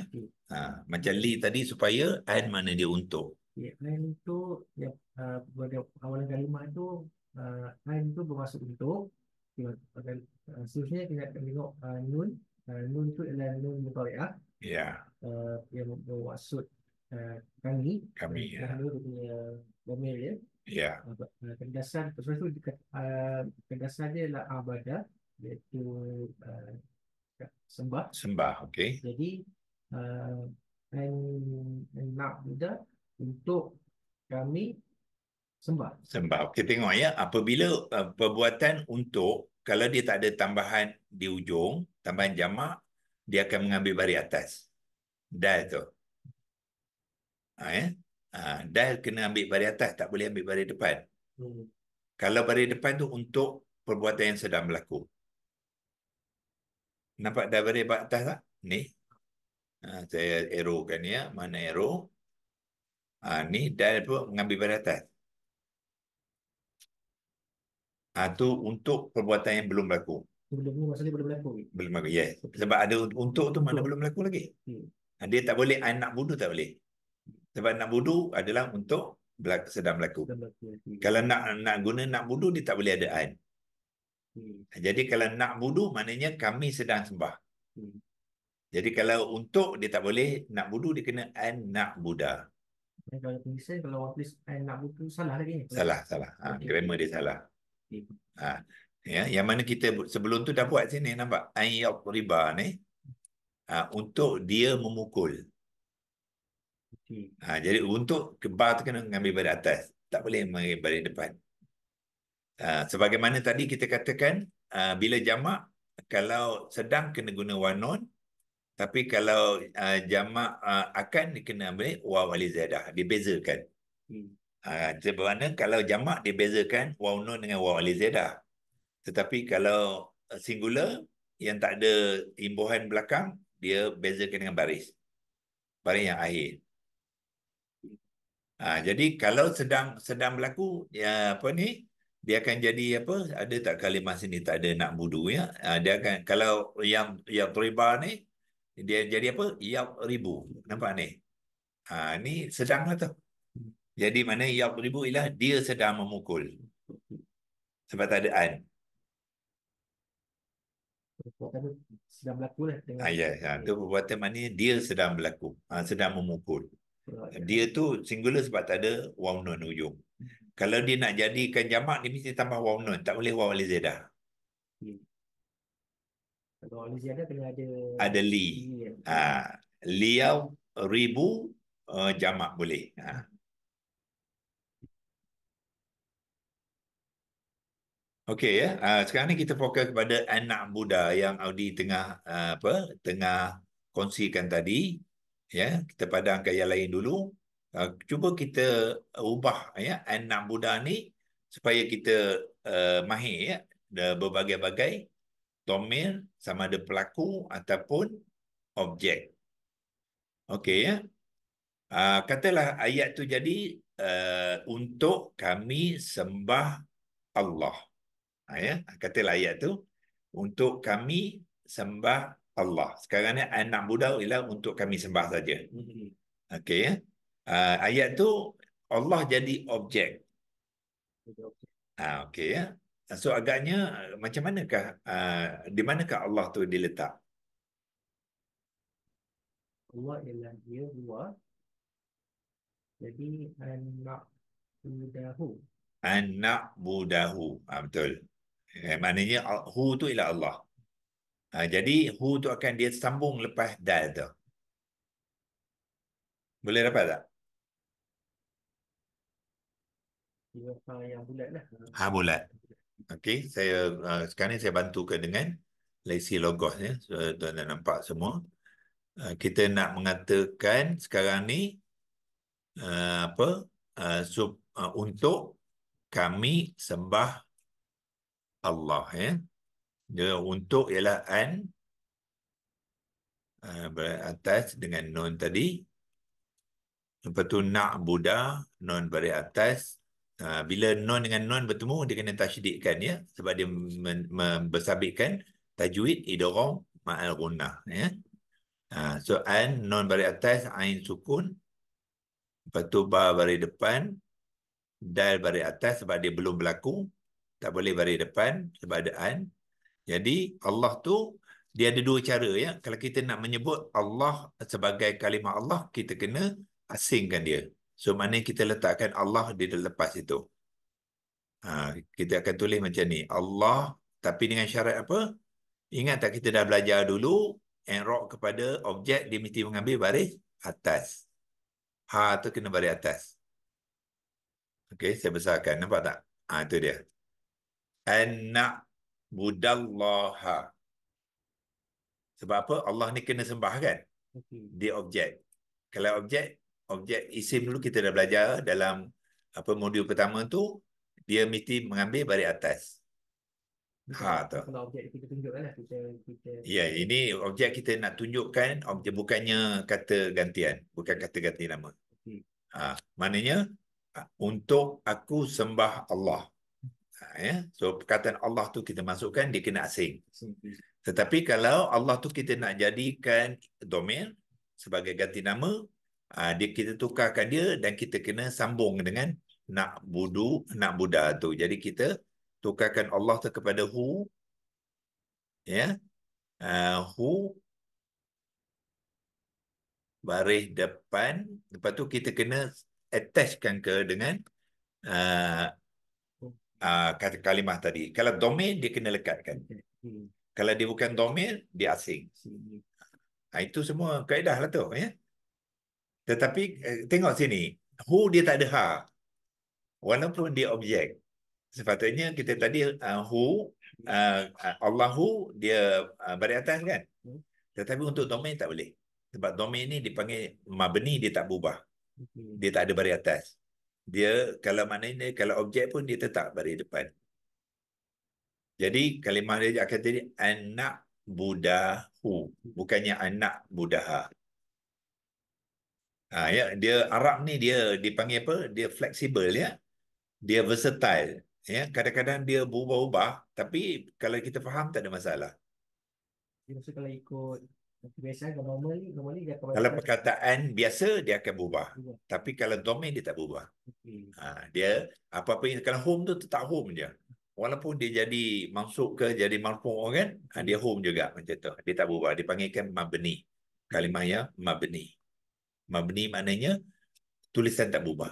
Ha, macam li tadi supaya an mana dia untuk. Statement ya, tu ya uh, pada uh, awalan kalimat tu uh, nine tu bermaksud untuk dan ya, uh, seterusnya kita tengok uh, nun uh, nun itu adalah nun mutawiyah ya yeah. uh, yang bermaksud uh, kami kami ya kami tu punya bomel ya ya uh, uh, kandasan sebab tu dekat uh, kandasan dia adalah abada iaitu uh, sembah sembah okey jadi uh, dan nak budak untuk kami sembah. Sembah. Okey, tengok ya. Apabila uh, perbuatan untuk, kalau dia tak ada tambahan di ujung, tambahan jama, dia akan mengambil bari atas. Dal tu. Ha, ya? ha, dal kena ambil bari atas, tak boleh ambil bari depan. Hmm. Kalau bari depan tu untuk perbuatan yang sedang berlaku. Nampak dah bari atas tak? Ni. Ha, saya arrowkan ya. Mana arrow? Ha, ni dal pun mengambil pada atas. Ha, tu untuk perbuatan yang belum berlaku. Belum maksudnya belum berlaku. Belum berlaku. Yes. Sebab ada untuk tu mana belum berlaku lagi. Hmm. Ha, dia tak boleh nak bodoh tak boleh. Sebab nak bodoh adalah untuk berlaku, sedang berlaku. Sedang ya. hmm. Kalau nak nak guna nak bodoh dia tak boleh ada an. Hmm. Ha, jadi kalau nak bodoh maknanya kami sedang sembah. Hmm. Jadi kalau untuk dia tak boleh nak bodoh dia kena an nak budah. Eh, kalau tulisan kalau orang tulis nak buku salah lagi ni. Salah, salah. Ha, okay. grammar dia salah. Okay. Ha, ya, yang mana kita sebelum tu dah buat sini nampak ayat riba ni. Ha, untuk dia memukul. Okay. Ha, jadi untuk kebar tu kena ambil pada atas. Tak boleh mengambil pada depan. Ha, sebagaimana tadi kita katakan, ha, bila jamak, kalau sedang kena guna wanon, tapi kalau uh, jamak uh, akan dikena ambil waw wali zaidah dibezakan. Hmm. Uh, bermakna kalau jamak dibezakan waw nun dengan waw wali zaidah. Tetapi kalau uh, singular yang tak ada imbuhan belakang dia bezakan dengan baris. Baris yang akhir. Ha, jadi kalau sedang sedang berlaku ya apa ni dia akan jadi apa ada tak kalimah sini tak ada nak budu ya ha, dia akan kalau yang yang triba ni dia jadi apa? Yap ribu. Nampak ni? Ha, ni sedang lah tu. Jadi mana yap ribu ialah dia sedang memukul. Sebab tak ada an. Sedang berlaku lah. Ha, ya, ya. Itu perbuatan maknanya dia sedang berlaku. Ha, sedang memukul. Dia tu singular sebab tak ada waw ujung. Hmm. Kalau dia nak jadikan jamak, dia mesti tambah waw nun. Tak boleh waw alizidah. Kalau Louisiana kena ada ada li. Ah, Liau ribu eh, jamak boleh. Ha. Okey ya. Ha, sekarang ni kita fokus kepada anak Buddha yang Audi tengah eh, apa tengah kongsikan tadi ya. Kita padangkan yang lain dulu. Ha, cuba kita ubah ya anak Buddha ni supaya kita uh, mahir ya berbagai-bagai domain sama ada pelaku ataupun objek. Okey ya. Uh, katalah ayat tu jadi uh, untuk kami sembah Allah. Ha, ya, katalah ayat tu untuk kami sembah Allah. Sekarang ni anak budak ialah untuk kami sembah saja. Mm-hmm. Okey ya. Uh, ayat tu Allah jadi objek. Ah, okey ya. Ah, so agaknya ah, macam manakah uh, di manakah Allah tu diletak? Allah ialah dia luar. Jadi anak budahu. Anak budahu. Ha, betul. Eh, maknanya hu tu ialah Allah. Ha, jadi hu tu akan dia sambung lepas dal tu. Boleh dapat tak? Ya, yang bulat lah. Ha, bulat. Okey, saya uh, sekarang saya bantukan dengan lesi logos ya. So, tuan dah nampak semua. Uh, kita nak mengatakan sekarang ni uh, apa? Uh, sub, uh, untuk kami sembah Allah ya. Dia untuk ialah an uh, atas dengan non tadi. Lepas tu nak non nun atas. Ha, bila non dengan non bertemu dia kena tasydidkan ya sebab dia membesabitkan tajwid idgham ma'al gunnah ya ha, so an non bari atas ain sukun lepas ba bari depan dal bari atas sebab dia belum berlaku tak boleh bari depan sebab ada an jadi Allah tu dia ada dua cara ya kalau kita nak menyebut Allah sebagai kalimah Allah kita kena asingkan dia So mana kita letakkan Allah di dalam lepas itu. Ha, kita akan tulis macam ni. Allah tapi dengan syarat apa? Ingat tak kita dah belajar dulu and rock kepada objek dia mesti mengambil baris atas. Ha tu kena baris atas. Okay, saya besarkan. Nampak tak? Ha, itu dia. Anak budallaha. Sebab apa? Allah ni kena sembah kan? Dia objek. Kalau objek, objek isim dulu kita dah belajar dalam apa modul pertama tu dia mesti mengambil baris atas. Ha tu. Kalau objek kita tunjukkanlah kita kita Ya, ini objek kita nak tunjukkan objek bukannya kata gantian, bukan kata ganti nama. Okay. Ha, maknanya untuk aku sembah Allah. Ha, ya. So perkataan Allah tu kita masukkan dia kena asing. Tetapi kalau Allah tu kita nak jadikan domain sebagai ganti nama, Ah, dia kita tukarkan dia dan kita kena sambung dengan nak budu nak buddha tu jadi kita tukarkan Allah tu kepada hu ya uh, ah, hu baris depan lepas tu kita kena attachkan ke dengan uh, uh, kalimah tadi kalau domain dia kena lekatkan hmm. kalau dia bukan domain dia asing ha, itu semua kaedah lah tu ya yeah? Tetapi eh, tengok sini, who dia tak ada ha. Walaupun dia objek. Sepatutnya kita tadi uh, who uh, uh Allahu dia uh, balik atas kan. Tetapi untuk domain tak boleh. Sebab domain ni dipanggil mabni dia tak berubah. Hmm. Dia tak ada balik atas. Dia kalau maknanya kalau objek pun dia tetap balik depan. Jadi kalimah dia akan jadi anak Hu, Bukannya anak budaha. Hmm. Ha. Ha, ya, dia Arab ni dia dipanggil apa? Dia fleksibel ya. Dia versatile ya. Kadang-kadang dia berubah-ubah tapi kalau kita faham tak ada masalah. Dia mesti kalau ikut biasa normally normally dia akan Kalau perkataan biasa dia akan berubah. Ya. Tapi kalau domain dia tak berubah. Okay. Ha, dia apa-apa yang kalau home tu tetap home je. Walaupun dia jadi masuk ke jadi marfu' kan, ha, dia home juga macam tu. Dia tak berubah. Dia panggilkan mabni. Kalimah ya mabni. Mabni maknanya tulisan tak berubah.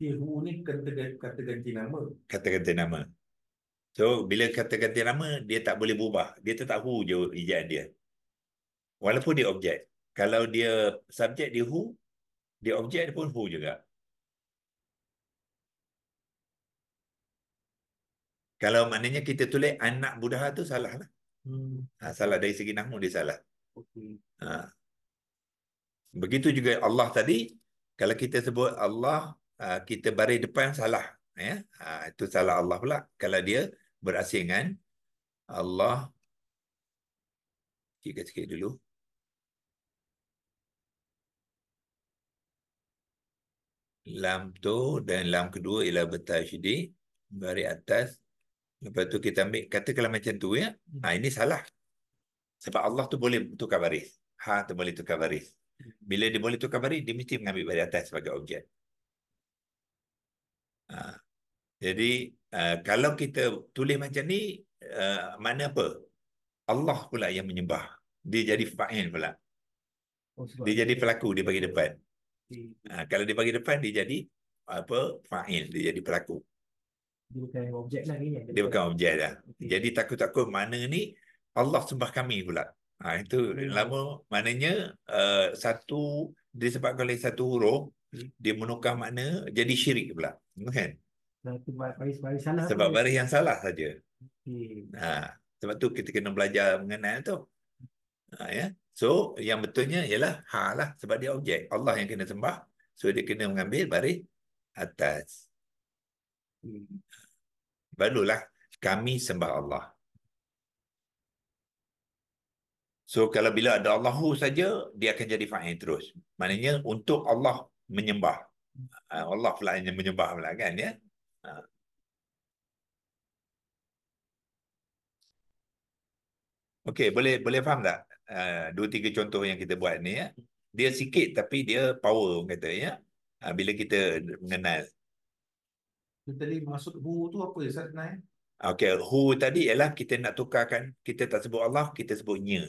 Dia hu ni kata ganti nama. Kata ganti nama. So bila kata ganti nama dia tak boleh berubah. Dia tetap hu je ijaz dia. Walaupun dia objek. Kalau dia subjek dia hu, dia objek dia pun hu juga. Kalau maknanya kita tulis anak budha tu salah lah. Hmm. Ha, salah dari segi nama dia salah. Okay. Ha. Begitu juga Allah tadi, kalau kita sebut Allah, ah, kita baris depan salah. ya ah, Itu salah Allah pula. Kalau dia berasingan, Allah, sikit-sikit dulu. Lam tu dan lam kedua ialah bertajdi, baris atas. Lepas tu kita ambil, kata kalau macam tu ya, nah, ini salah. Sebab Allah tu boleh tukar baris. Ha tu boleh tukar baris. Bila dia boleh tukar baris, dia mesti mengambil baris atas sebagai objek. Ha. Jadi, uh, kalau kita tulis macam ni, uh, ha, mana apa? Allah pula yang menyembah. Dia jadi fain pula. Oh, dia jadi pelaku, dia bagi depan. Ha. Kalau dia bagi depan, dia jadi apa fain? dia jadi pelaku. Dia bukan objek lah ni. Dia bukan objek dah. Okay. Jadi, takut-takut mana ni, Allah sembah kami pula. Ha, itu hmm. lama. Maknanya uh, satu disebabkan oleh satu huruf hmm. dia menukar makna jadi syirik pula. Kan? Okay. Baris-baris salah. Sebab baris yang salah saja. Okay. Ha, sebab tu kita kena belajar mengenai tu. Ha, ya. So yang betulnya ialah ha lah sebab dia objek. Allah yang kena sembah. So dia kena mengambil baris atas. Hmm. Barulah kami sembah Allah. So kalau bila ada Allahu saja dia akan jadi fa'il terus. Maknanya untuk Allah menyembah. Ha, Allah pula yang menyembah pula kan ya. Ha. Okey, boleh boleh faham tak? Uh, dua tiga contoh yang kita buat ni ya. Dia sikit tapi dia power orang kata ya. Uh, bila kita mengenal. Tadi maksud hu tu apa Ustaz Nai? Okey, hu tadi ialah kita nak tukarkan kita tak sebut Allah, kita sebut nya.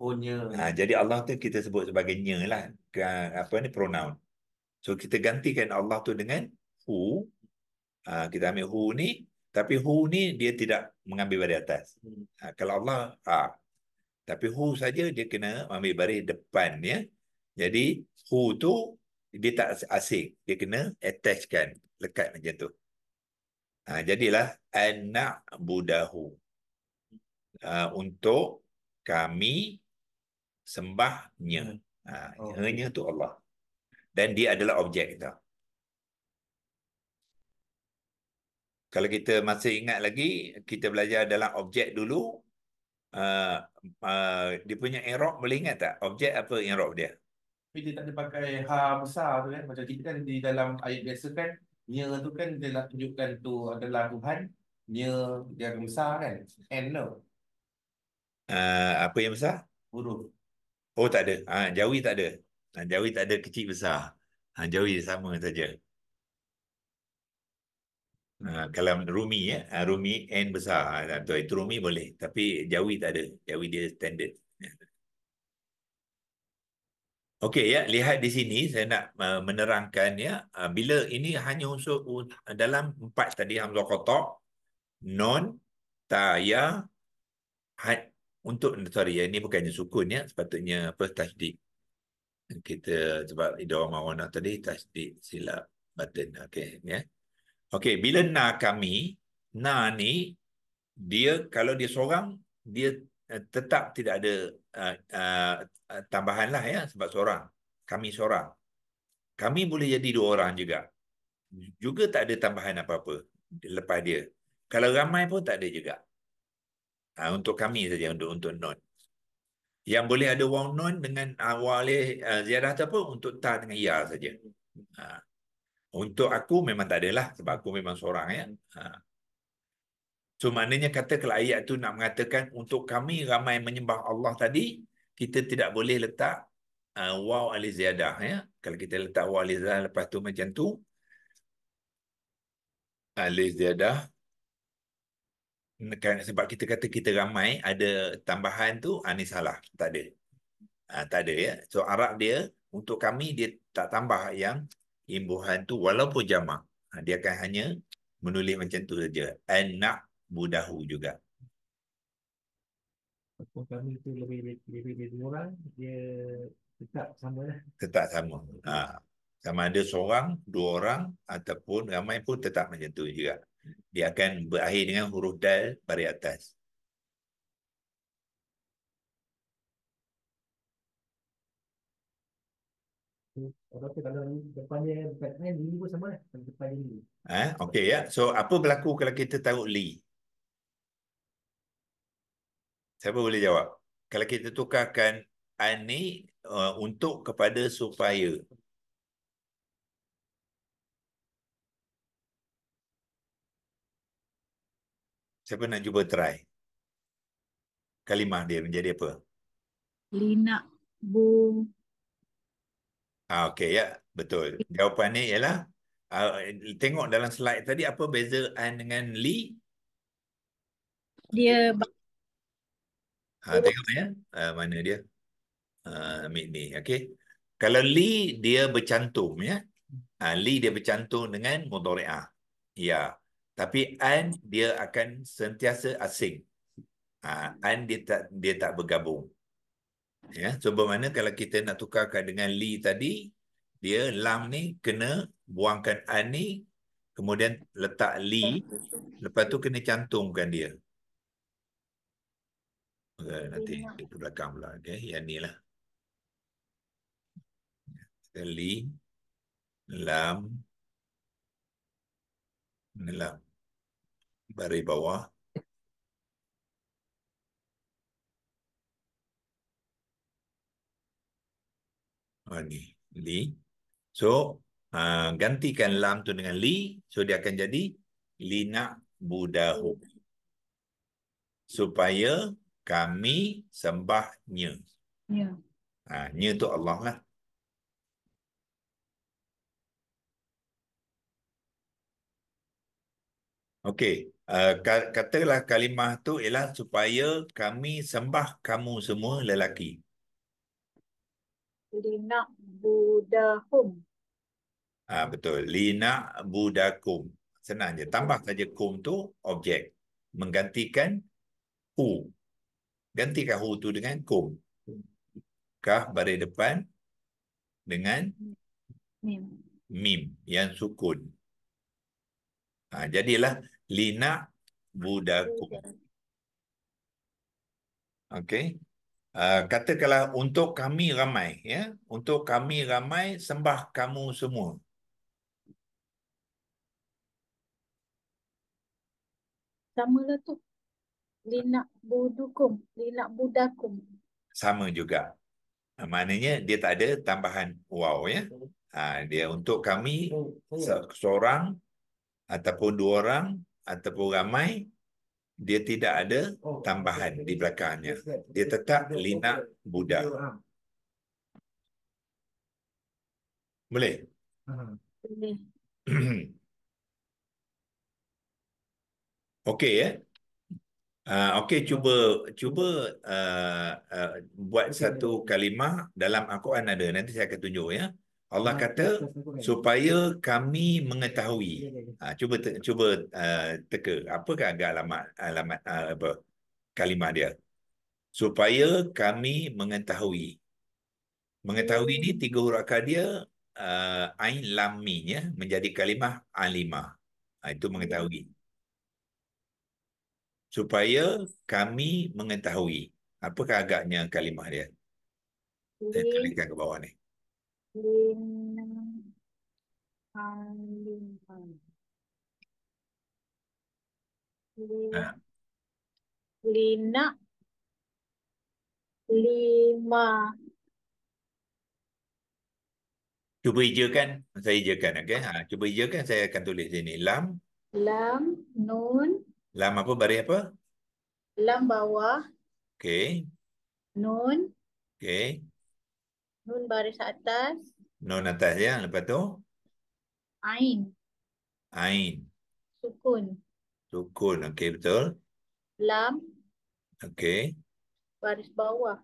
Oh, ha, jadi Allah tu kita sebut sebagai nya lah. Apa ni pronoun. So kita gantikan Allah tu dengan hu. Ha, kita ambil hu ni. Tapi hu ni dia tidak mengambil baris atas. Hmm. Ha, kalau Allah, ha. Tapi hu saja dia kena ambil baris depan ya. Jadi hu tu dia tak asing. Dia kena attachkan. Lekat macam tu. Ha, jadilah anak budahu. Ha, untuk kami sembahnya. Hmm. Ha, oh. Hanya tu Allah. Dan dia adalah objek kita. Kalau kita masih ingat lagi, kita belajar dalam objek dulu, uh, uh, dia punya Erop boleh ingat tak? Objek apa Erok dia? Tapi dia tak ada pakai ha besar tu kan. Macam kita kan di dalam ayat biasa kan, nya tu kan dia nak tunjukkan tu adalah Tuhan. Nya dia besar kan. And no. Uh, apa yang besar? Huruf. Oh tak ada. Ha, jawi tak ada. Ha, jawi tak ada kecil besar. Ha, jawi sama saja. Ha, kalau Rumi ya, ha, Rumi N besar. Ha, itu, itu Rumi boleh. Tapi Jawi tak ada. Jawi dia standard. Okey ya, lihat di sini saya nak uh, menerangkan ya uh, bila ini hanya unsur uh, dalam empat tadi hamzah qata non ta ya had untuk sorry ya ini bukannya sukun ya sepatutnya apa tasdid kita sebab idoma mawana tadi tasdid silap button okey ya okey bila na kami na ni dia kalau dia seorang dia eh, tetap tidak ada uh, uh, tambahan lah ya sebab seorang kami seorang kami boleh jadi dua orang juga juga tak ada tambahan apa-apa lepas dia kalau ramai pun tak ada juga Ha, untuk kami saja untuk untuk non. Yang boleh ada wang non dengan awal ha, uh, ha, ziarah tu apa untuk ta dengan ya saja. Ha. Untuk aku memang tak adalah sebab aku memang seorang ya. Ha. So maknanya kata kalau ayat tu nak mengatakan untuk kami ramai menyembah Allah tadi, kita tidak boleh letak uh, ha, waw alif ziyadah. Ya? Kalau kita letak waw alif ziyadah lepas tu macam tu, alif ziyadah, Kan, sebab kita kata kita ramai ada tambahan tu ani ah, salah tak ada ha, tak ada ya so arab dia untuk kami dia tak tambah yang imbuhan tu walaupun jamak ha, ah, dia akan hanya menulis macam tu saja anak mudahu juga walaupun kami tu lebih lebih lebih orang dia tetap sama tetap sama Ah sama ada seorang dua orang ataupun ramai pun tetap macam tu juga dia akan berakhir dengan huruf dal bari atas. Ha? okay ya. So apa berlaku kalau kita taruh li? Siapa boleh jawab? Kalau kita tukarkan ani uh, untuk kepada Supaya. Siapa nak cuba try? Kalimah dia menjadi apa? Lina Bu. Ah, okay, ya. Betul. Jawapan ni ialah, uh, tengok dalam slide tadi, apa beza An dengan Li? Dia... Ha, tengok ya, uh, mana dia. Uh, ni, okay. Kalau Li, dia bercantum ya. Uh, Li, dia bercantum dengan motor A. Ya. Yeah. Tapi an dia akan sentiasa asing. Ah, an dia tak dia tak bergabung. Ya, so bagaimana kalau kita nak tukarkan dengan li tadi, dia lam ni kena buangkan an ni, kemudian letak li, lepas tu kena cantumkan dia. Okay, nanti di belakang pula. Okay? Yang ni lah. Li, lam, lam dari bawah. Oh, li. So, uh, gantikan lam tu dengan li. So, dia akan jadi lina budahu. Supaya kami sembahnya. Ya. Uh, nya tu Allah lah. Okay uh, katalah kalimah tu ialah supaya kami sembah kamu semua lelaki. Lina budahum. Ah ha, betul. Lina budakum. Senang je. Tambah saja kum tu objek. Menggantikan hu. Gantikan hu tu dengan kum. Kah baris depan dengan mim. Mim yang sukun. Ha, jadilah lina budaku. okay? Uh, ah, katakanlah untuk kami ramai ya untuk kami ramai sembah kamu semua Sama lah tu Lina budukum Lina budakum sama juga ah, maknanya dia tak ada tambahan wow ya ha, dia untuk kami seorang ataupun dua orang ataupun ramai dia tidak ada oh, tambahan di belakangnya dia tetap lina buddha boleh boleh uh-huh. okey ya Uh, okay, cuba cuba uh, uh, buat okay. satu kalimah dalam Al-Quran ada. Nanti saya akan tunjuk ya. Allah kata supaya kami mengetahui. Ha, cuba te, cuba uh, teka. Apakah alamat alamat uh, apa kalimah dia? Supaya kami mengetahui. Mengetahui ini hmm. tiga hurufkah dia uh, ain laminya menjadi kalimah alimah. Ha, itu mengetahui. Supaya kami mengetahui. Apakah agaknya kalimah dia? Saya tuliskan ke bawah ni. Lin Han Lin Han Lina Lima Cuba kan Saya kan okay? ha, Cuba kan Saya akan tulis sini Lam Lam Nun Lam apa Baris apa Lam bawah Okay Nun Okay Nun baris atas. Nun atas ya. Lepas tu? Ain. Ain. Sukun. Sukun. Okey betul. Lam. Okey. Baris bawah.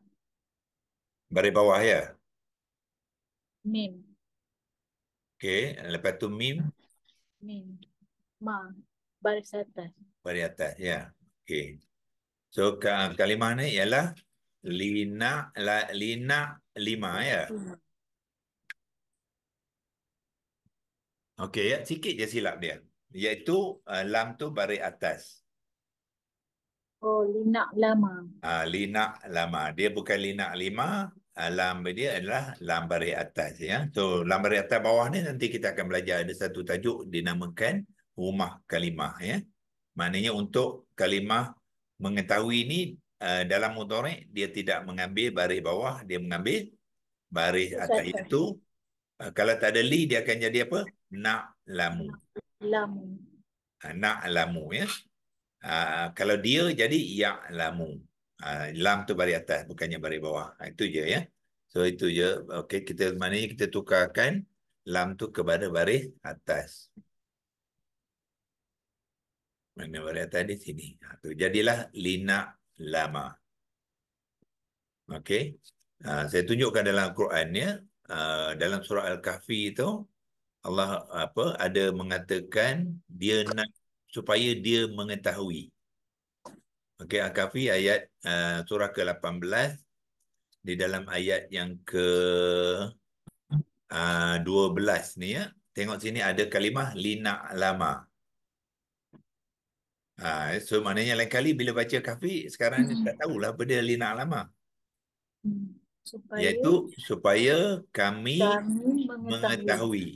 Baris bawah ya. Mim. Okey. Lepas tu mim. Mim. Ma. Baris atas. Baris atas ya. Okey. So kalimah ni ialah lina la, lina Lima ya. Yeah. Okey, ya. sikit je silap dia. Iaitu uh, lam tu bari atas. Oh, lina lama. Ah, uh, lina lama. Dia bukan lina lima. Uh, lam dia adalah lam bari atas. Ya. So, lam bari atas bawah ni nanti kita akan belajar ada satu tajuk dinamakan rumah kalimah. Ya. Maknanya untuk kalimah mengetahui ni Eh, dalam mudhari' dia tidak mengambil baris bawah, dia mengambil baris atas Sata. itu. Uh, kalau tak ada li dia akan jadi apa? Na' lamu. Lamu. Uh, eh, Na' lamu ya. Uh, kalau dia jadi ya lamu. Uh, lam tu baris atas bukannya baris bawah. Uh, itu je ya. So itu je. Okey kita mana kita tukarkan lam tu kepada baris atas. Mana baris atas di sini. Uh, jadilah lina' lama. Okey. Uh, saya tunjukkan dalam Quran ya. Uh, dalam surah Al-Kahfi itu Allah apa ada mengatakan dia nak supaya dia mengetahui. Okey Al-Kahfi ayat uh, surah ke-18 di dalam ayat yang ke uh, 12 ni ya. Tengok sini ada kalimah lina lama. Uh, Ha, so maknanya lain kali bila baca kahfi sekarang hmm. ni tak hmm. tahulah apa lina lama. Hmm. Supaya, Iaitu supaya kami, kami mengetahui. mengetahui.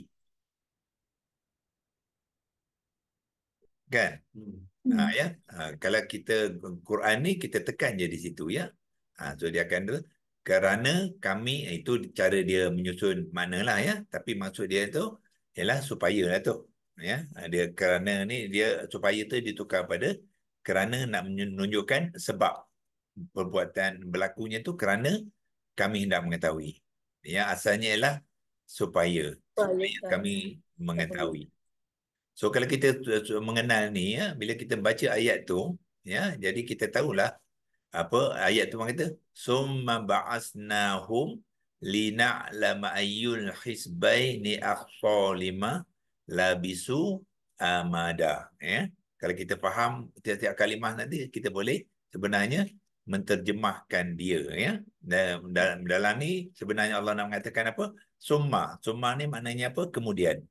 Kan? Ha, hmm. Ha, ya? Ha, kalau kita Quran ni kita tekan je di situ ya. Ha, so dia akan dulu. Kerana kami itu cara dia menyusun mana lah ya. Tapi maksud dia tu ialah supaya lah tu ya dia kerana ni dia supaya tu ditukar pada kerana nak menunjukkan sebab perbuatan berlakunya tu kerana kami hendak mengetahui ya asalnya ialah supaya, supaya kami kan. mengetahui so kalau kita mengenal ni ya bila kita baca ayat tu ya jadi kita tahulah apa ayat tu mengata summa ba'asnahum lina'lama ayyul hisbaini akhsa lima labisu amada ya kalau kita faham tiap-tiap kalimah nanti kita boleh sebenarnya menterjemahkan dia ya dalam dalam ni sebenarnya Allah nak mengatakan apa summa summa ni maknanya apa kemudian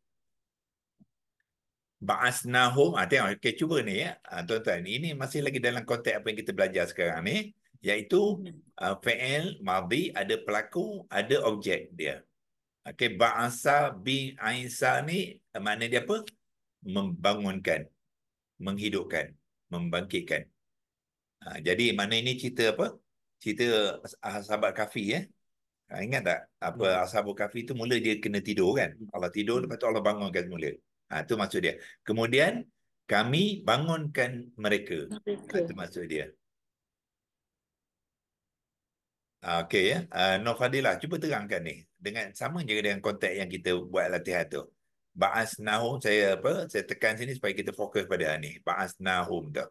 ba'asnahum ah tengok okay, cuba ni ya ah, tuan-tuan ini masih lagi dalam konteks apa yang kita belajar sekarang ni iaitu uh, hmm. ah, fa'il madhi ada pelaku ada objek dia Okay, ba'asa bi Aisa ni makna dia apa? Membangunkan, menghidupkan, membangkitkan. Ha, jadi mana ini cerita apa? Cerita sahabat kafir ya. Eh? Ha, ingat tak apa hmm. ashabul kafi tu mula dia kena tidur kan? Hmm. Allah tidur hmm. lepas tu Allah bangunkan semula. Ha, tu maksud dia. Kemudian kami bangunkan mereka. Itu ha, maksud dia. Ah, okey ya. Uh, ah, Nur Fadilah, cuba terangkan ni. Dengan sama juga dengan konteks yang kita buat latihan tu. Ba'as nahum saya apa? Saya tekan sini supaya kita fokus pada ni. Ba'as nahum tu.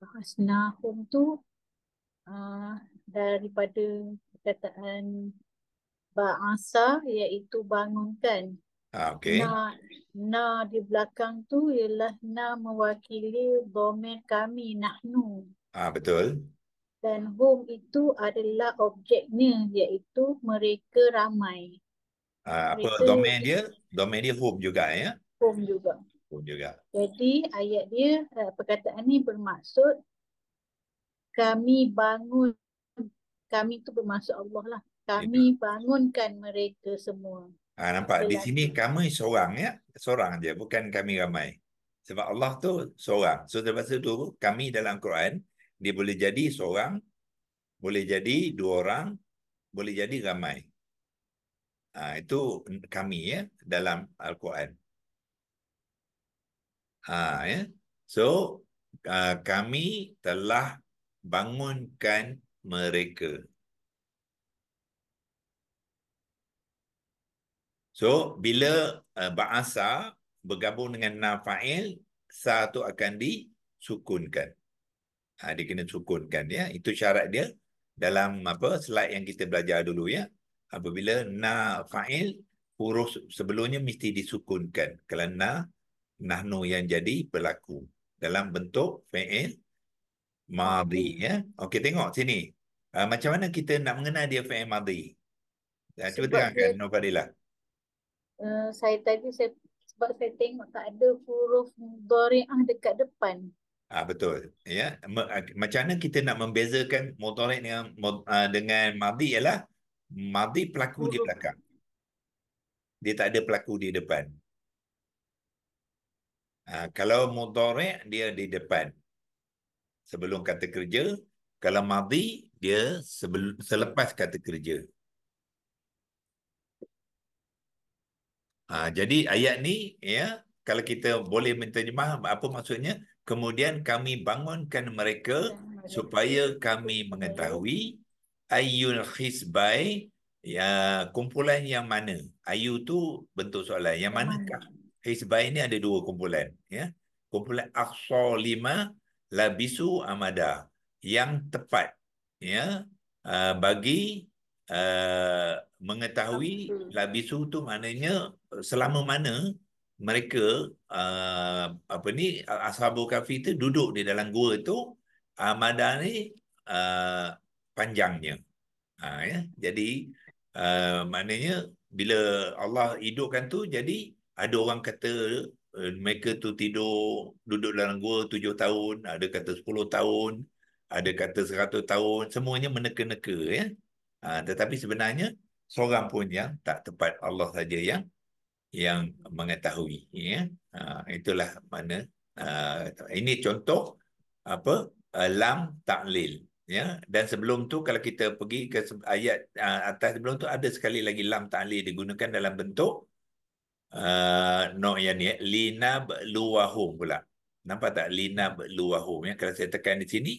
Ba'as nahum tu uh, daripada perkataan ba'asa iaitu bangunkan. Ah, okay. Na, na di belakang tu ialah na mewakili domain kami nahnu. Ah ha, betul. Dan home itu adalah objeknya iaitu mereka ramai. Ha, apa mereka domain dia? Domain dia home juga ya. Home juga. Home juga. Jadi ayat dia eh, perkataan ini bermaksud kami bangun kami tu bermaksud Allah lah. Kami itu. bangunkan mereka semua. Ah ha, nampak di sini kami seorang ya. Seorang dia bukan kami ramai. Sebab Allah tu seorang. So terpaksa tu kami dalam Quran dia boleh jadi seorang, boleh jadi dua orang, boleh jadi ramai. Ha, itu kami ya dalam Al-Quran. Ha, ya. So, uh, kami telah bangunkan mereka. So, bila uh, ba'asa bergabung dengan nafail, satu akan disukunkan. Ha, dia kena sukunkan ya. Itu syarat dia dalam apa slide yang kita belajar dulu ya. Apabila na fa'il huruf sebelumnya mesti disukunkan kalau na nahnu yang jadi pelaku dalam bentuk fa'il madhi ya. Okey tengok sini. Ha, macam mana kita nak mengenal dia fa'il madhi? Ya, cuba terangkan Nur Fadilah. Eh, uh, saya tadi saya, sebab saya tengok tak ada huruf dhari'ah dekat depan. Ah betul. Ya, ah, macam mana kita nak membezakan motorik dengan ah, dengan madi ialah madi pelaku di belakang. Dia tak ada pelaku di depan. Ah kalau motorik dia di depan. Sebelum kata kerja, kalau madi dia sebelum, selepas kata kerja. Ah jadi ayat ni ya, kalau kita boleh menterjemah apa maksudnya? kemudian kami bangunkan mereka supaya kami mengetahui ayyul khisbai ya kumpulan yang mana ayu tu bentuk soalan yang manakah khisbai ni ada dua kumpulan ya kumpulan aqsa lima labisu amada yang tepat ya bagi uh, mengetahui labisu tu maknanya selama mana mereka uh, apa ni ashabul kafi tu duduk di dalam gua tu amada uh, ni uh, panjangnya ha, ya jadi uh, maknanya bila Allah hidupkan tu jadi ada orang kata uh, mereka tu tidur duduk dalam gua tujuh tahun ada kata sepuluh tahun ada kata seratus tahun semuanya meneka-neka ya ha, tetapi sebenarnya seorang pun yang tak tepat Allah saja yang yang mengetahui ya ah, itulah mana ah, ini contoh apa lam ta'lil ya dan sebelum tu kalau kita pergi ke ayat ah, atas sebelum tu ada sekali lagi lam ta'lil digunakan dalam bentuk no yang yani linab luwahum pula nampak tak linab luwahum ya kalau saya tekan di sini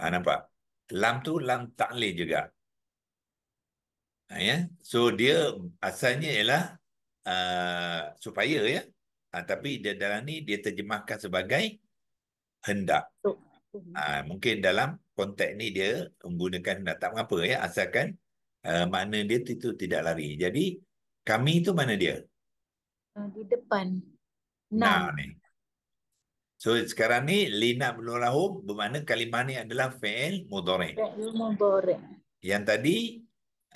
nampak lam tu lam ta'lil juga ya so dia asalnya ialah Ah, supaya ya. Uh, tapi dia dalam ni dia terjemahkan sebagai hendak. Uh, mungkin dalam konteks ni dia menggunakan hendak tak mengapa ya asalkan uh, makna dia itu, itu tidak lari. Jadi kami itu mana dia? di depan. Nah. nah ni. So sekarang ni lina belum bermakna kalimah ni adalah fa'il mudhari. Fa'il mudhari. Yang tadi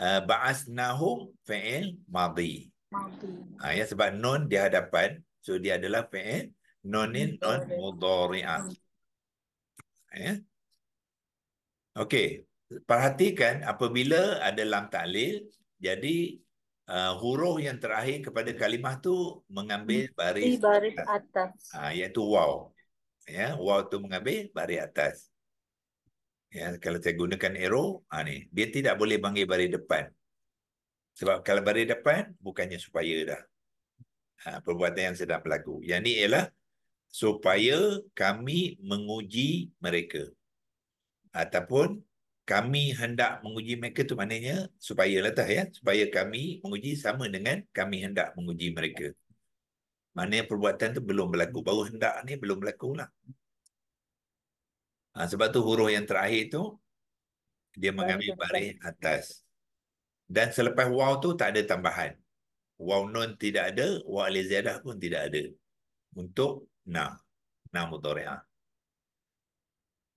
uh, ba'asnahum fa'il madhi. Ha, ya sebab non di hadapan so dia adalah fi'il nonin non mudhari'ah. Hmm. Ya. Okey, perhatikan apabila ada lam ta'lil jadi uh, huruf yang terakhir kepada kalimah tu mengambil hmm. baris baris atas. atas. Ha, iaitu waw. Ya, waw tu mengambil baris atas. Ya, kalau saya gunakan arrow, ha, ni, dia tidak boleh panggil baris depan. Sebab kalau baris depan, bukannya supaya dah. Ha, perbuatan yang sedang berlaku. Yang ni ialah supaya kami menguji mereka. Ataupun kami hendak menguji mereka tu maknanya supaya letak ya supaya kami menguji sama dengan kami hendak menguji mereka maknanya perbuatan tu belum berlaku baru hendak ni belum berlaku lah ha, sebab tu huruf yang terakhir tu dia mengambil baris atas dan selepas waw tu tak ada tambahan. Waw non tidak ada, waw alih ziyadah pun tidak ada. Untuk na. Na mudhari'ah. Ha.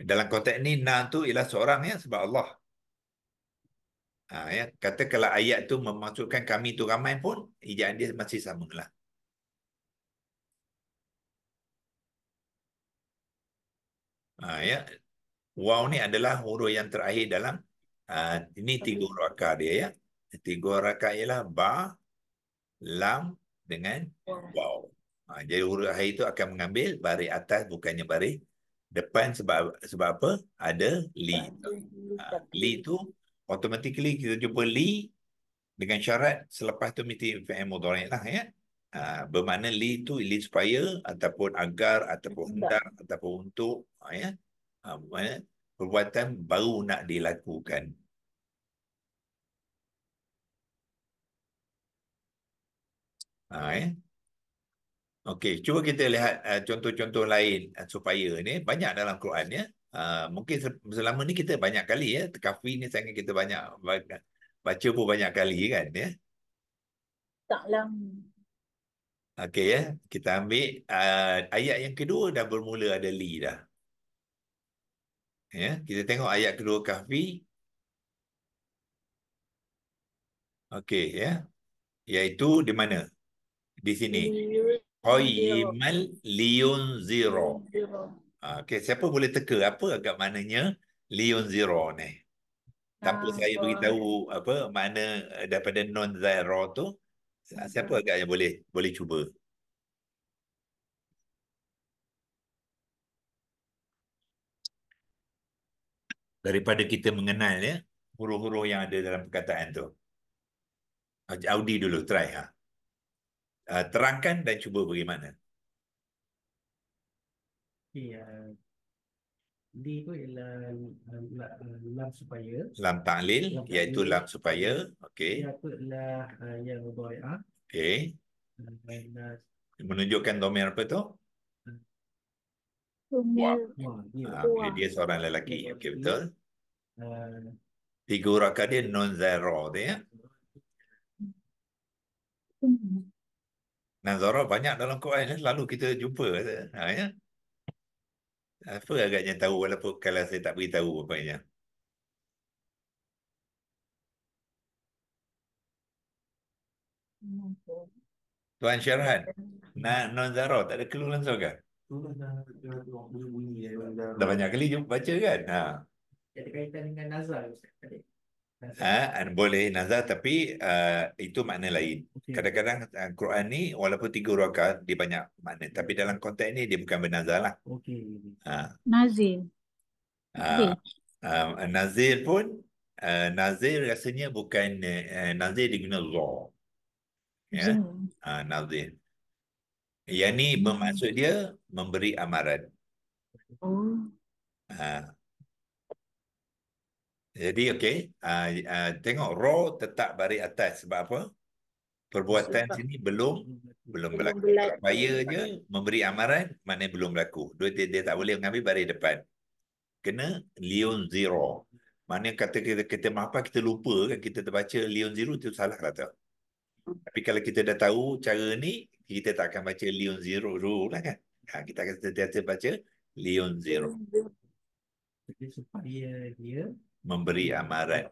Dalam konteks ni, na tu ialah seorang ya sebab Allah. Ha, ya. Kata kalau ayat tu memasukkan kami tu ramai pun, ijaan dia masih sama lah. Ha, ya. Wow ni adalah huruf yang terakhir dalam uh, ini tiga huruf akar dia ya tiga rakaat ialah ba lam dengan waw. Ha, jadi huruf akhir itu akan mengambil baris atas bukannya baris depan sebab sebab apa? Ada li. Ha, li itu automatically kita jumpa li dengan syarat selepas tu mesti fi'il mudhari' lah ya. Ha, bermakna li itu li supaya ataupun agar ataupun hendak ataupun untuk ha, ya. Ha, perbuatan baru nak dilakukan. Ha, eh? Okey, cuba kita lihat uh, contoh-contoh lain uh, supaya ni banyak dalam Quran ya. Uh, mungkin selama ni kita banyak kali ya, Kafi ni sangat kita banyak baca pun banyak kali kan ya. Taklam. Okey ya, kita ambil uh, ayat yang kedua dah bermula ada li dah. Ya, kita tengok ayat kedua kafi. Okey ya. Iaitu di mana? di sini. Qayyimal Zero, okay siapa boleh teka apa agak mananya liyunziro ni? Tanpa ah, saya beritahu apa mana eh, daripada non zero tu, hmm. siapa agak yang boleh boleh cuba? Daripada kita mengenal ya huruf-huruf yang ada dalam perkataan tu. Audi dulu try ha. Ya uh, terangkan dan cuba bagaimana. Ya. D itu ialah lam supaya. Lam ta'lil iaitu lam supaya. Okey. Ia itu lah yang uh, berdoa. Ah. Okey. Menunjukkan domain apa tu? Wow. Ha, ya. ah, dia seorang lelaki. Okey betul. Figurakan dia non-zero dia. Nazara banyak dalam Quran lalu kita jumpa ha, ya? apa agaknya tahu walaupun kalau saya tak beritahu apa apa Tuan Syarhan nak Nazara tak ada clue langsung kan dah banyak kali jumpa baca kan ha. ada kaitan dengan Nazara Ustaz Ha, boleh nazar tapi uh, itu makna lain. Kadang-kadang okay. uh, Quran ni walaupun tiga rakaat dia banyak makna tapi dalam konteks ni dia bukan bernazar lah. Okey. Ha. Nazir. Okay. Uh, nazir pun uh, ah, nazir rasanya bukan uh, eh, nazir digunakan law. Ya. Ha, nazir. Yang ni hmm. bermaksud dia memberi amaran. Oh. Ha. Jadi okey, uh, ah, uh, ah, tengok raw tetap bari atas sebab apa? Perbuatan sebab sini belum belum, berlaku. bayar je memberi amaran mana belum berlaku. dua dia, dia tak boleh mengambil bari depan. Kena Leon Zero. Mana kata kita, kita apa kita lupa kan kita terbaca Leon Zero itu salah kata. Lah Tapi kalau kita dah tahu cara ni, kita tak akan baca Leon Zero rule lah kan. Ha, kita akan sentiasa baca Leon Zero. Jadi supaya dia memberi amaran.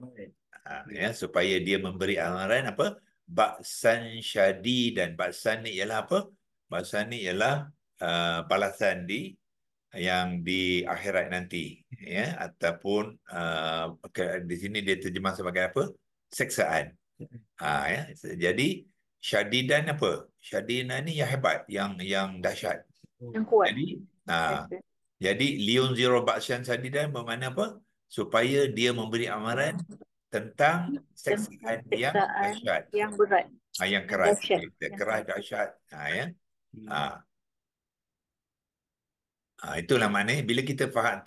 Ha, hmm. ya, supaya dia memberi amaran apa? Baksan syadi dan baksan ni ialah apa? Baksan ni ialah uh, balasan di yang di akhirat nanti. Hmm. Ya, ataupun uh, di sini dia terjemah sebagai apa? Seksaan. Hmm. Ha, ya. Jadi syadidan apa? Syadidan ni yang hebat, yang yang dahsyat. Yang kuat. Jadi, ha, jadi Leon Zero Baksan Sadidan bermakna apa? supaya dia memberi amaran tentang seksaan yang dahsyat yang berat ah, yang keras dahsyat. keras dahsyat ah, ya hmm. ah. Ah, itulah mana. bila kita faham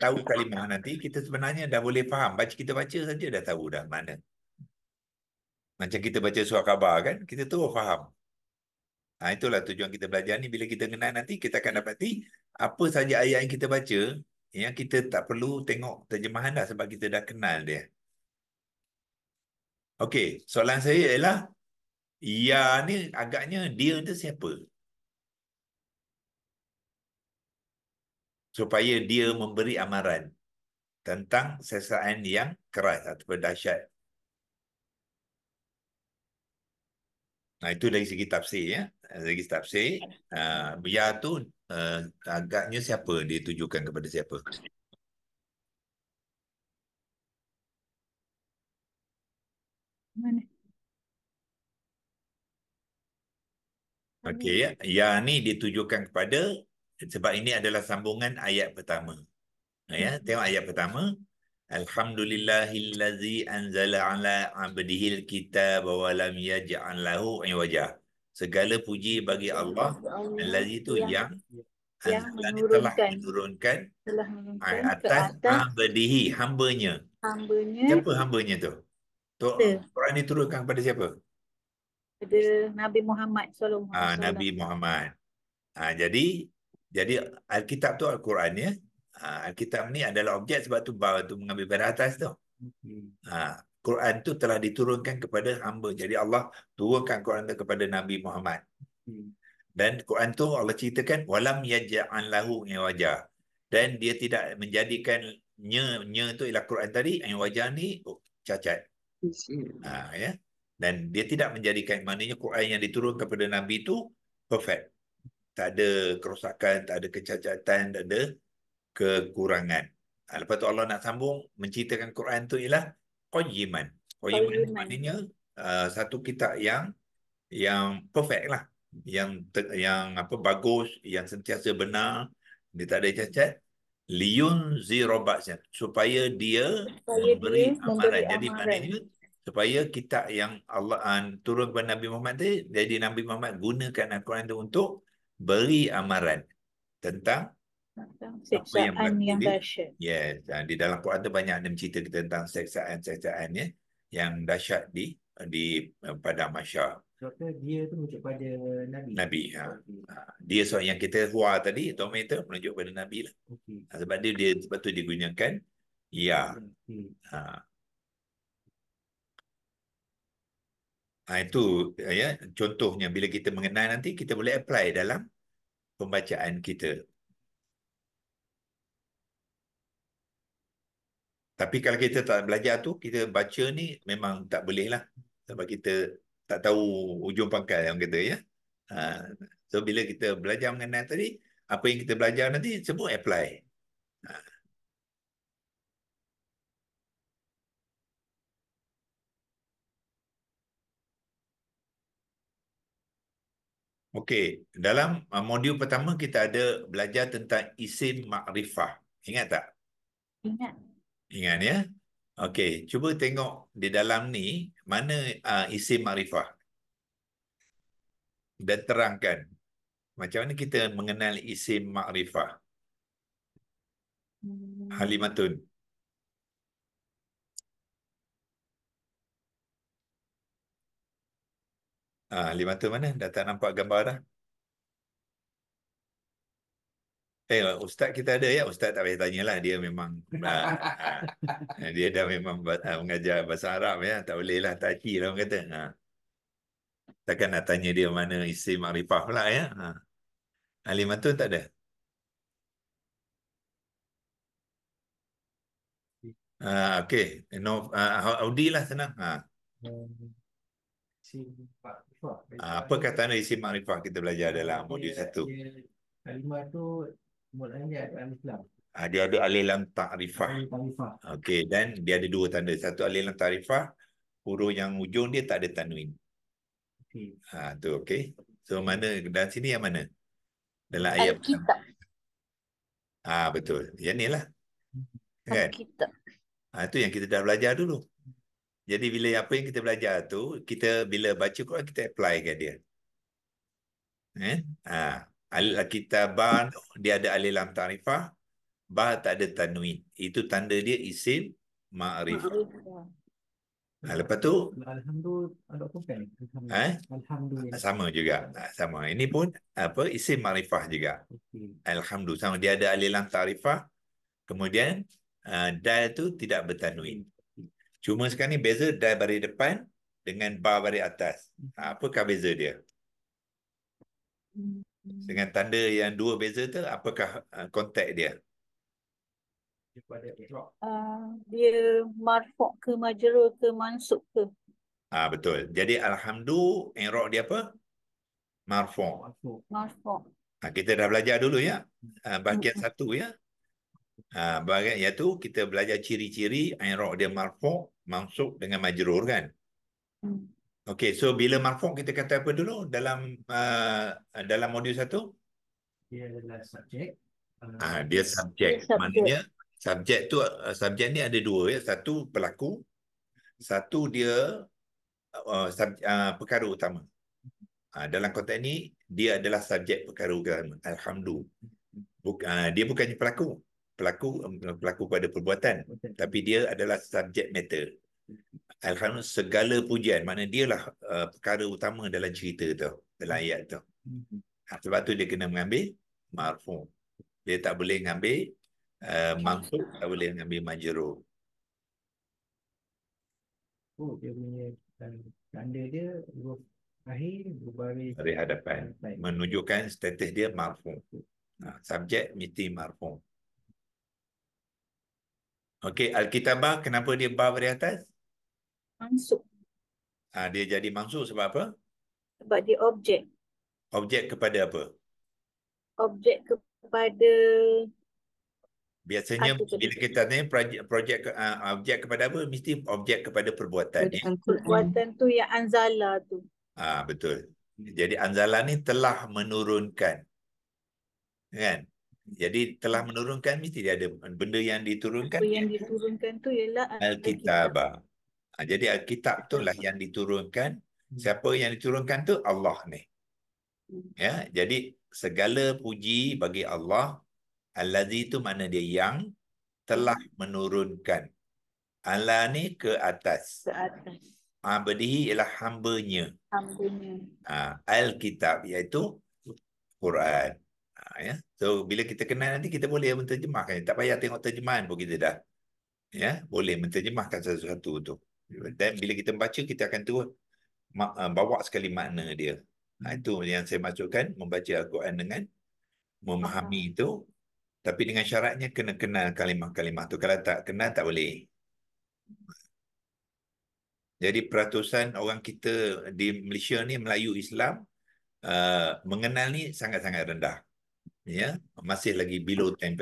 tahu kalimah nanti kita sebenarnya dah boleh faham baca kita baca saja dah tahu dah mana macam kita baca surah khabar kan kita tahu faham ah, itulah tujuan kita belajar ni bila kita kenal nanti kita akan dapati apa saja ayat yang kita baca yang kita tak perlu tengok terjemahan dah sebab kita dah kenal dia. Okey, soalan saya ialah ya ni agaknya dia tu siapa? Supaya dia memberi amaran tentang sesaan yang keras atau dahsyat. Nah itu dari segi tafsir ya. Dari segi tafsir, ya tu uh, agaknya siapa ditujukan kepada siapa? Mana? Okey, ya. ya ni ditujukan kepada sebab ini adalah sambungan ayat pertama. Ya, hmm. tengok ayat pertama. Alhamdulillahillazi anzala ala abdihil kitab wa lam yaj'al lahu iwaja. Segala puji bagi Allah Allah itu yang yang, yang telah menurunkan telah menurunkan atas, atas hamba-dihi hambanya. Hambanya. Siapa hambanya tu? Tok Quran ini turunkan kepada siapa? Kepada Nabi Muhammad sallallahu alaihi ah, Nabi Muhammad. Ha, jadi jadi Alkitab tu Al-Quran ya. Ah, Alkitab ni adalah objek sebab tu bawah tu mengambil berat atas tu. Ha, Quran itu telah diturunkan kepada hamba. Jadi Allah turunkan Quran itu kepada Nabi Muhammad. Hmm. Dan Quran itu Allah ceritakan walam yaj'an lahu iwaja. Dan dia tidak menjadikan nya nya itu ialah Quran tadi iwaja ni oh, cacat. Ha, ya. Dan dia tidak menjadikan maknanya Quran yang diturunkan kepada Nabi itu perfect. Tak ada kerosakan, tak ada kecacatan, tak ada kekurangan. Ha, lepas tu Allah nak sambung menceritakan Quran tu ialah Qayyiman. Qayyiman ni maknanya uh, satu kitab yang yang perfect lah. Yang yang apa bagus, yang sentiasa benar, dia tak ada cacat. Liun zirobatnya. Supaya dia memberi amaran. jadi amaran. maknanya supaya kitab yang Allah uh, turun kepada Nabi Muhammad tu, jadi Nabi Muhammad gunakan Al-Quran tu untuk beri amaran tentang Seksaan yang, yang dahsyat. Yes, dan di dalam Quran tu banyak ada cerita kita tentang seksaan-seksaan ya yang dahsyat di di eh, pada masya. Kata dia tu menunjuk pada Nabi. Nabi. Ha. ha dia soal yang kita huwa tadi, Tommy itu menunjuk pada Nabi lah. Okay. Ha, sebab dia, dia sebab tu digunakan ya. Okay. Ha. Ha, itu ya contohnya bila kita mengenai nanti kita boleh apply dalam pembacaan kita Tapi kalau kita tak belajar tu, kita baca ni memang tak boleh lah. Sebab kita tak tahu ujung pangkal yang kita ya. Ha. So bila kita belajar mengenai tadi, apa yang kita belajar nanti sebut apply. Ha. Okey, dalam uh, modul pertama kita ada belajar tentang isim makrifah. Ingat tak? Ingat. Ingat ya. Okey, cuba tengok di dalam ni mana uh, isim makrifah. Dan terangkan macam mana kita mengenal isim makrifah. Hmm. Halimatun. Ah, uh, Halimatun mana? Dah tak nampak gambar dah. Tengok, ustaz kita ada ya. Ustaz tak payah tanya lah. Dia memang... Ah, ah, dia dah memang ah, mengajar bahasa Arab ya. Tak boleh lah. Tak cik lah orang kata. Ha. Takkan nak tanya dia mana isi makrifah pula ya. Ha. Alimatun tak ada? Ha, okay. No, uh, Audi lah senang. Ha. Ha, apa kata isi makrifah kita belajar dalam modul satu? Kalimah tu Ha, dia ada alilam ta'rifah. Ta Okey, dan dia ada dua tanda. Satu alilam ta'rifah, huruf yang ujung dia tak ada tanwin. Okay. Ha, ah, tu okey. So mana dalam sini yang mana? Dalam ayat kita. Ah ha, betul. Yang nilah. Kan? Kita. Ha, ah, tu yang kita dah belajar dulu. Jadi bila apa yang kita belajar tu, kita bila baca Quran kita apply ke dia. Eh? Ah. Ha. Al-Kitaban dia ada alilam ta'rifah. Ba tak ada tanwin. Itu tanda dia isim ma'rifah. Nah, lepas tu alhamdulillah eh? alhamdulillah ah, sama juga sama ini pun apa isim ma'rifah juga okay. alhamdulillah sama dia ada alilam ta'rifah kemudian uh, dal tu tidak bertanwin cuma sekarang ni beza dal bari depan dengan ba bari atas Apa ah, apakah beza dia hmm dengan tanda yang dua beza tu apakah konteks uh, dia uh, dia marfok ke majrur ke mansub ke ah ha, betul jadi alhamdulillah irob dia apa marfok marfok ha, ah, kita dah belajar dulu ya ah, bahagian hmm. satu ya ha, bahagian iaitu kita belajar ciri-ciri irob dia marfok mansub dengan majrur kan hmm. Okay, so bila marfu' kita kata apa dulu dalam uh, dalam modul satu? Dia adalah subjek. Uh, ah, dia subjek. Maknanya subjek tu uh, subjek ni ada dua ya. Satu pelaku, satu dia uh, sub, uh, perkara utama. Uh, dalam konteks ni dia adalah subjek perkara utama. Alhamdulillah. Buk, uh, dia bukannya pelaku. Pelaku um, pelaku pada perbuatan, tapi dia adalah subjek matter. Alhamdulillah segala pujian mana dialah uh, perkara utama dalam cerita tu dalam hmm. ayat tu hmm. ha, sebab tu dia kena mengambil marfu dia tak boleh mengambil uh, mangkuk tak boleh mengambil majeru oh dia punya tanda dia huruf akhir berbaris dari hadapan menunjukkan status dia marfu nah, ha, subjek mesti marfu Okey, Alkitabah, kenapa dia bab dari atas? Mangsuk. Ha, ah, dia jadi mangsuk sebab apa? Sebab dia objek. Objek kepada apa? Objek kepada... Biasanya bila kita tanya projek, projek uh, ah, objek kepada apa, mesti objek kepada perbuatan. Ya. Perbuatan tu yang anzala tu. Ah ha, betul. Jadi anzala ni telah menurunkan. Kan? Jadi telah menurunkan mesti dia ada benda yang diturunkan. Apa yang diturunkan tu ialah Alkitabah. Al Ha, jadi Alkitab tu lah yang diturunkan. Hmm. Siapa yang diturunkan tu Allah ni. Hmm. Ya, jadi segala puji bagi Allah Allazi tu mana dia yang telah hmm. menurunkan. Ala ni ke atas. Ke atas. Ha, ialah hamba-nya. Ha, Alkitab iaitu Quran. Ha, ya. So bila kita kenal nanti kita boleh menterjemahkan. Tak payah tengok terjemahan pun kita dah. Ya, boleh menterjemahkan satu-satu tu. -satu dan bila kita baca kita akan terus uh, bawa sekali makna dia. Nah, ha, hmm. itu yang saya maksudkan membaca Al-Quran dengan memahami itu tapi dengan syaratnya kena kenal kalimah-kalimah itu. Kalau tak kenal tak boleh. Jadi peratusan orang kita di Malaysia ni Melayu Islam uh, mengenal ni sangat-sangat rendah. Ya, masih lagi below 10%.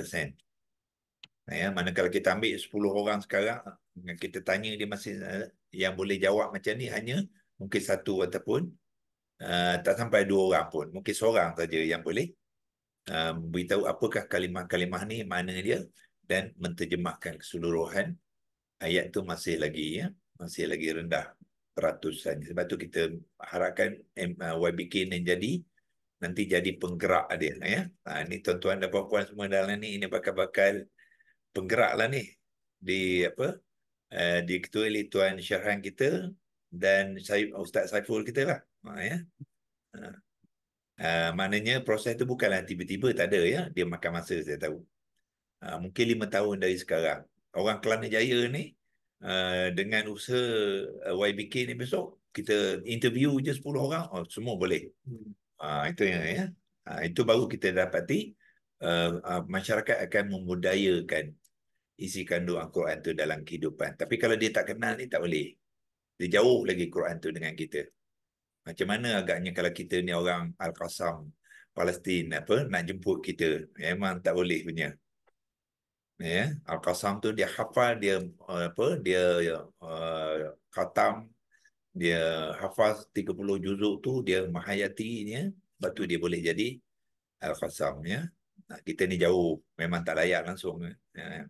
Ya, manakala kita ambil 10 orang sekarang dengan kita tanya dia masih eh, yang boleh jawab macam ni hanya mungkin satu ataupun uh, tak sampai dua orang pun mungkin seorang saja yang boleh uh, eh, beritahu apakah kalimah-kalimah ni mana dia dan menterjemahkan keseluruhan ayat tu masih lagi ya masih lagi rendah peratusan sebab tu kita harapkan YBK yang jadi nanti jadi penggerak dia ya ha, ni tuan-tuan dan puan-puan semua dalam ni ini bakal-bakal penggerak lah ni di apa uh, eh, diketuai oleh Tuan Syahran kita dan Ustaz Saiful kita lah. Ha, ya. Uh, maknanya proses itu bukanlah tiba-tiba tak ada ya. Dia makan masa saya tahu. Uh, mungkin lima tahun dari sekarang. Orang Kelana Jaya ni uh, dengan usaha uh, eh, YBK ni besok kita interview je 10 orang oh, semua boleh. Hmm. Ha, itu yang ya. Uh, itu baru kita dapati uh, uh, masyarakat akan memudayakan isi kandung ah quran tu dalam kehidupan. Tapi kalau dia tak kenal ni tak boleh. Dia jauh lagi Quran tu dengan kita. Macam mana agaknya kalau kita ni orang Al-Qasam Palestin apa nak jemput kita. Memang tak boleh punya. Ya, yeah. Al-Qasam tu dia hafal dia uh, apa dia uh, khatam dia hafaz 30 juzuk tu dia menghayatinya sebab tu dia boleh jadi Al-Qasam ya. Yeah. Kita ni jauh memang tak layak langsung ya. Yeah.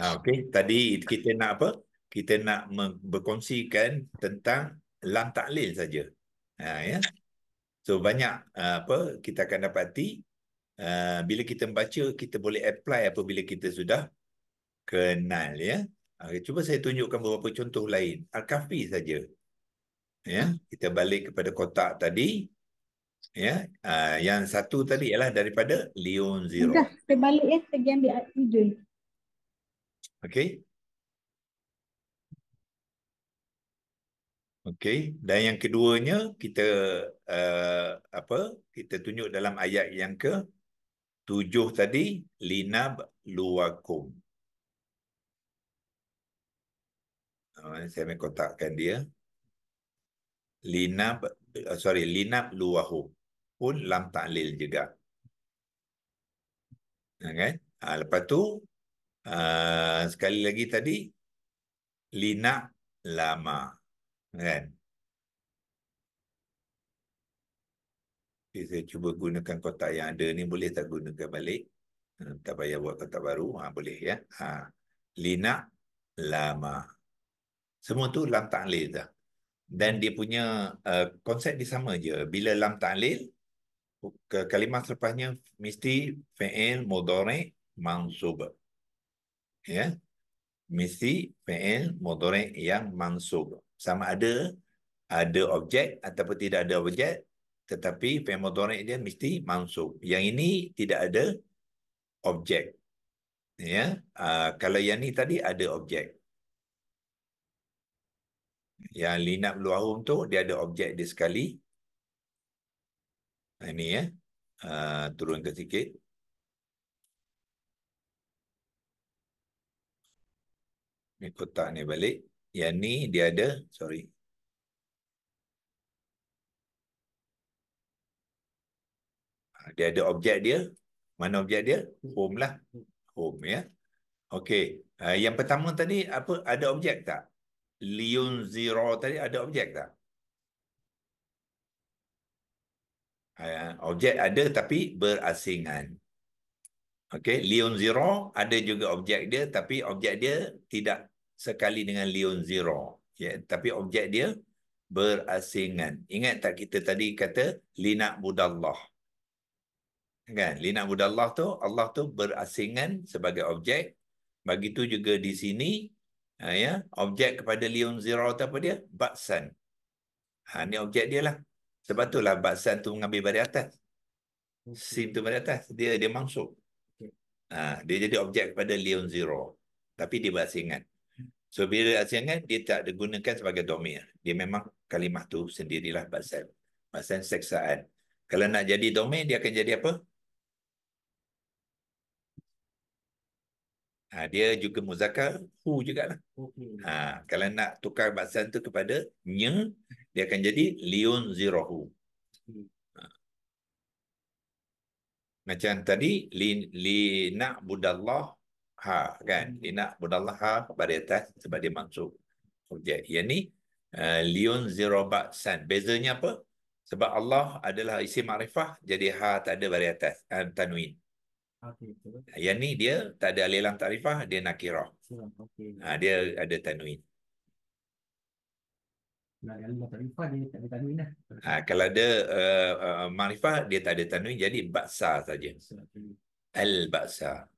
Ah, okey, tadi kita nak apa? Kita nak berkongsikan tentang lam taklil saja. Ha ya. So banyak ah, apa kita akan dapati ah, bila kita membaca kita boleh apply apabila kita sudah kenal ya. cuba saya tunjukkan beberapa contoh lain. Al-Kahfi saja. Ya, kita balik kepada kotak tadi. Ya, yang satu tadi ialah daripada Leon Zero. Kita balik ya, saya ambil Ok. Ok. Dan yang keduanya kita uh, apa? Kita tunjuk dalam ayat yang ke tujuh tadi linab luwakum. Uh, ah, saya mengkotakkan dia. Linab uh, sorry linab luwahum pun lam ta'lil juga. Okay. Ha, ah, lepas tu Ah, sekali lagi tadi lina lama kan Saya cuba gunakan kotak yang ada ni boleh tak gunakan balik? Hmm, tak payah buat kotak baru. Ha, boleh ya. Ha. Lina lama. Semua tu lam ta'lil dah. Dan dia punya uh, konsep dia sama je. Bila lam ta'lil, kalimah selepasnya mesti fa'il mudore mansubah ya mesti fi'il mudhari' yang mansub sama ada ada objek ataupun tidak ada objek tetapi fi'il mudhari' dia mesti mansub yang ini tidak ada objek ya uh, kalau yang ni tadi ada objek yang linap luahum tu dia ada objek dia sekali ini ya uh, turun ke sikit ni kotak ni balik. Yang ni dia ada, sorry. Ah, dia ada objek dia. Mana objek dia? Home lah. Home ya. Okey. Ah, yang pertama tadi apa ada objek tak? Leon Zero tadi ada objek tak? Ah, objek ada tapi berasingan. Okey, Leon Zero ada juga objek dia tapi objek dia tidak sekali dengan Leon Zero. Ya, tapi objek dia berasingan. Ingat tak kita tadi kata linak Allah, Kan? Linak Allah tu Allah tu berasingan sebagai objek. Begitu juga di sini ha, ya, objek kepada Leon Zero tu apa dia? Baksan. Ha, ini objek dia lah. Sebab tu lah baksan tu mengambil dari atas. Sim tu dari atas. Dia dia masuk. Ha, dia jadi objek kepada Leon Zero. Tapi dia berasingan. So bila dia kan, dia tak digunakan sebagai domir. Dia memang kalimah tu sendirilah pasal. Pasal seksaan. Kalau nak jadi domir, dia akan jadi apa? Ha, dia juga muzakar, hu juga lah. Ha, kalau nak tukar bahasan tu kepada nya, dia akan jadi liun zirohu. Ha. Macam tadi, li, li nak budallah ha kan hmm. dina budallaha bari atas sebab dia mansub objek yang ni uh, eh, lion zero bat san bezanya apa sebab Allah adalah isi makrifah jadi ha tak ada bari atas uh, tanwin okay, yang ni dia tak ada alilam takrifah dia nakirah okay. ha, dia ada tanwin Nah, dia takrifah, dia tak ada tanwin lah. ha, kalau ada uh, eh, uh, marifah, dia tak ada tanwin. Jadi, baksa saja. Al-baksa.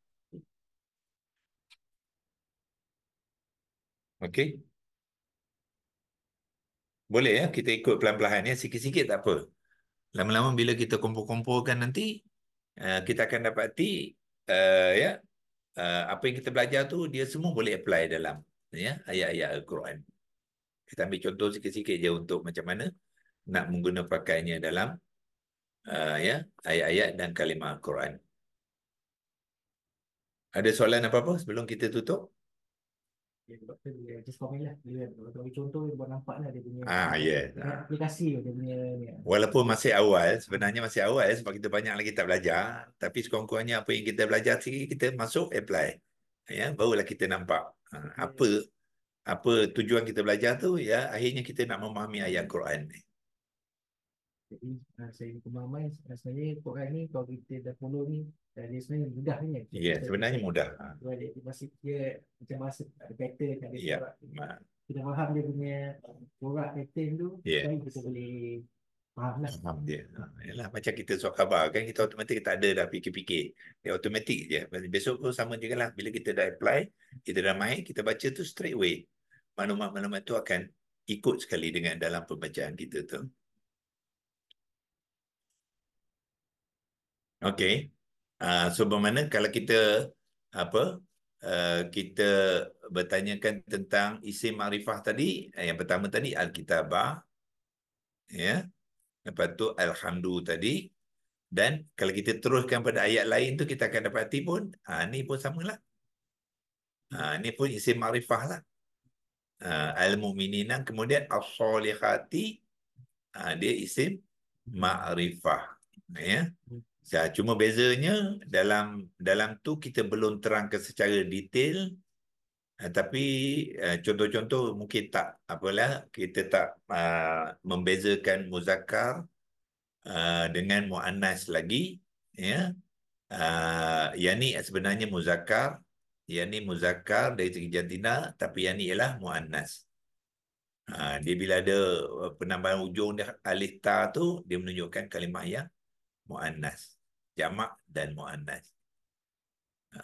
Okey. Boleh ya kita ikut pelan-pelan ya sikit-sikit tak apa. Lama-lama bila kita kumpul-kumpulkan nanti eh, kita akan dapati uh, ya uh, apa yang kita belajar tu dia semua boleh apply dalam ya ayat-ayat Al-Quran. Kita ambil contoh sikit-sikit je untuk macam mana nak menggunakan pakainya dalam uh, ya ayat-ayat dan kalimah Al-Quran. Ada soalan apa-apa sebelum kita tutup? Ya, just for me lah. Bila contoh, dia buat nampak lah dia punya ah, yes. Ya. aplikasi. Dia punya, lah. Walaupun masih awal, sebenarnya masih awal sebab kita banyak lagi tak belajar. Tapi sekurang-kurangnya apa yang kita belajar sendiri, kita masuk, apply. Ya, barulah kita nampak ah, ya, apa apa tujuan kita belajar tu ya akhirnya kita nak memahami ayat Quran ni. Jadi uh, saya kemamai ah, sebenarnya Quran ni kalau kita dah follow ni dan ah, dia sebenarnya mudah ni. Ya, yeah, sebenarnya mudah. Sebab dia, dia masih dia macam masa ada pattern kat dia. Ya. Kita faham dia punya corak pattern tu, yeah. kita boleh lah. Faham dia. Ha, yalah, macam kita suat khabar kan, kita automatik tak ada dah fikir-fikir. Dia automatik je. Besok tu sama juga lah. Bila kita dah apply, kita dah main, kita baca tu straight away. Maklumat-maklumat tu akan ikut sekali dengan dalam pembacaan kita tu. Okey. Uh, ah, so bermakna kalau kita apa uh, kita bertanyakan tentang isim makrifah tadi, ah, yang pertama tadi Al-Kitabah. Ya. Yeah. Lepas tu Alhamdulillah tadi. Dan kalau kita teruskan pada ayat lain tu, kita akan dapati pun, ha, ni pun samalah. Ha, ni pun isim makrifah lah. Ha, Al-Mu'mininan, kemudian Al-Solikhati, ha, dia isim makrifah. Ya. Hmm. Ya, cuma bezanya dalam dalam tu kita belum terangkan secara detail uh, tapi uh, contoh-contoh mungkin tak apalah kita tak uh, membezakan muzakkar uh, dengan muannas lagi ya. Uh, yang ni sebenarnya muzakkar, yang ni muzakkar dari segi jantina tapi yang ni ialah muannas. Uh, dia bila ada penambahan hujung dia alif ta tu dia menunjukkan kalimah yang muannas jamak dan muannas. Ha,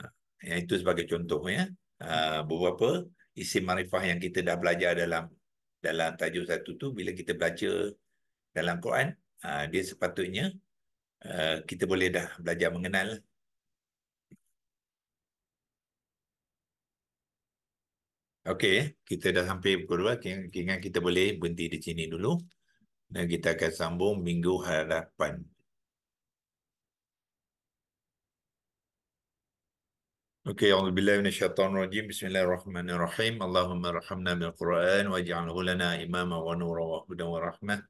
yang itu sebagai contoh ya. Ha, beberapa isim marifah yang kita dah belajar dalam dalam tajuk satu tu bila kita belajar dalam Quran ha, dia sepatutnya uh, kita boleh dah belajar mengenal Okey, kita dah sampai pukul 2. Kira-kira kita boleh berhenti di sini dulu. Dan kita akan sambung minggu hadapan. Okay, أعوذ بالله من الشيطان الرجيم بسم الله الرحمن الرحيم اللهم ارحمنا من القرآن واجعله لنا إماما ونورا وهدى ورحمة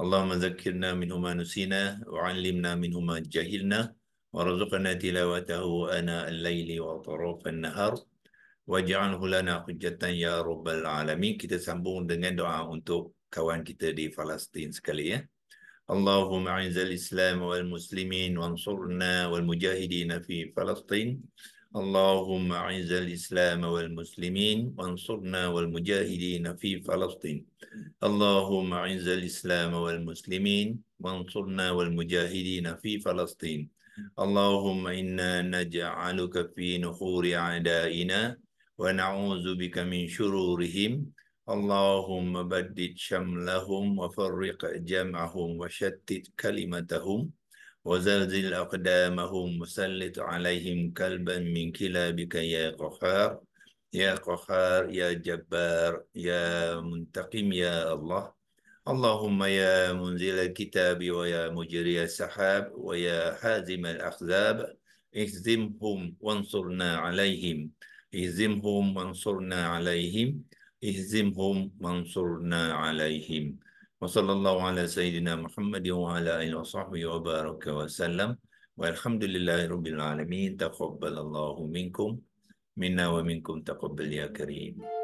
اللهم ذكرنا منه ما نسينا وعلمنا منه ما جهلنا ورزقنا تلاوته أنا الليل وطروف النهار واجعله لنا حجة يا رب العالمين kita sambung dengan doa untuk kawan kita di Palestin sekali ya اللهم أعز الإسلام والمسلمين وانصرنا والمجاهدين في فلسطين اللهم أعز الإسلام والمسلمين وانصرنا والمجاهدين في فلسطين اللهم أعز الإسلام والمسلمين وانصرنا والمجاهدين في فلسطين اللهم إنا نجعلك في نحور أعدائنا ونعوذ بك من شرورهم اللهم بدد شملهم وفرق جمعهم وشتت كلمتهم وزلزل أقدامهم وسلط عليهم كلبا من كلابك يا قهار يا قهار يا جبار يا منتقم يا الله اللهم يا منزل الكتاب ويا مجري السحاب ويا حازم الأحزاب اهزمهم وانصرنا عليهم اهزمهم وانصرنا عليهم اهزمهم وانصرنا عليهم وصلى الله على سيدنا محمد وعلى آله وصحبه وبارك وسلم والحمد لله رب العالمين تقبل الله منكم منا ومنكم تقبل يا كريم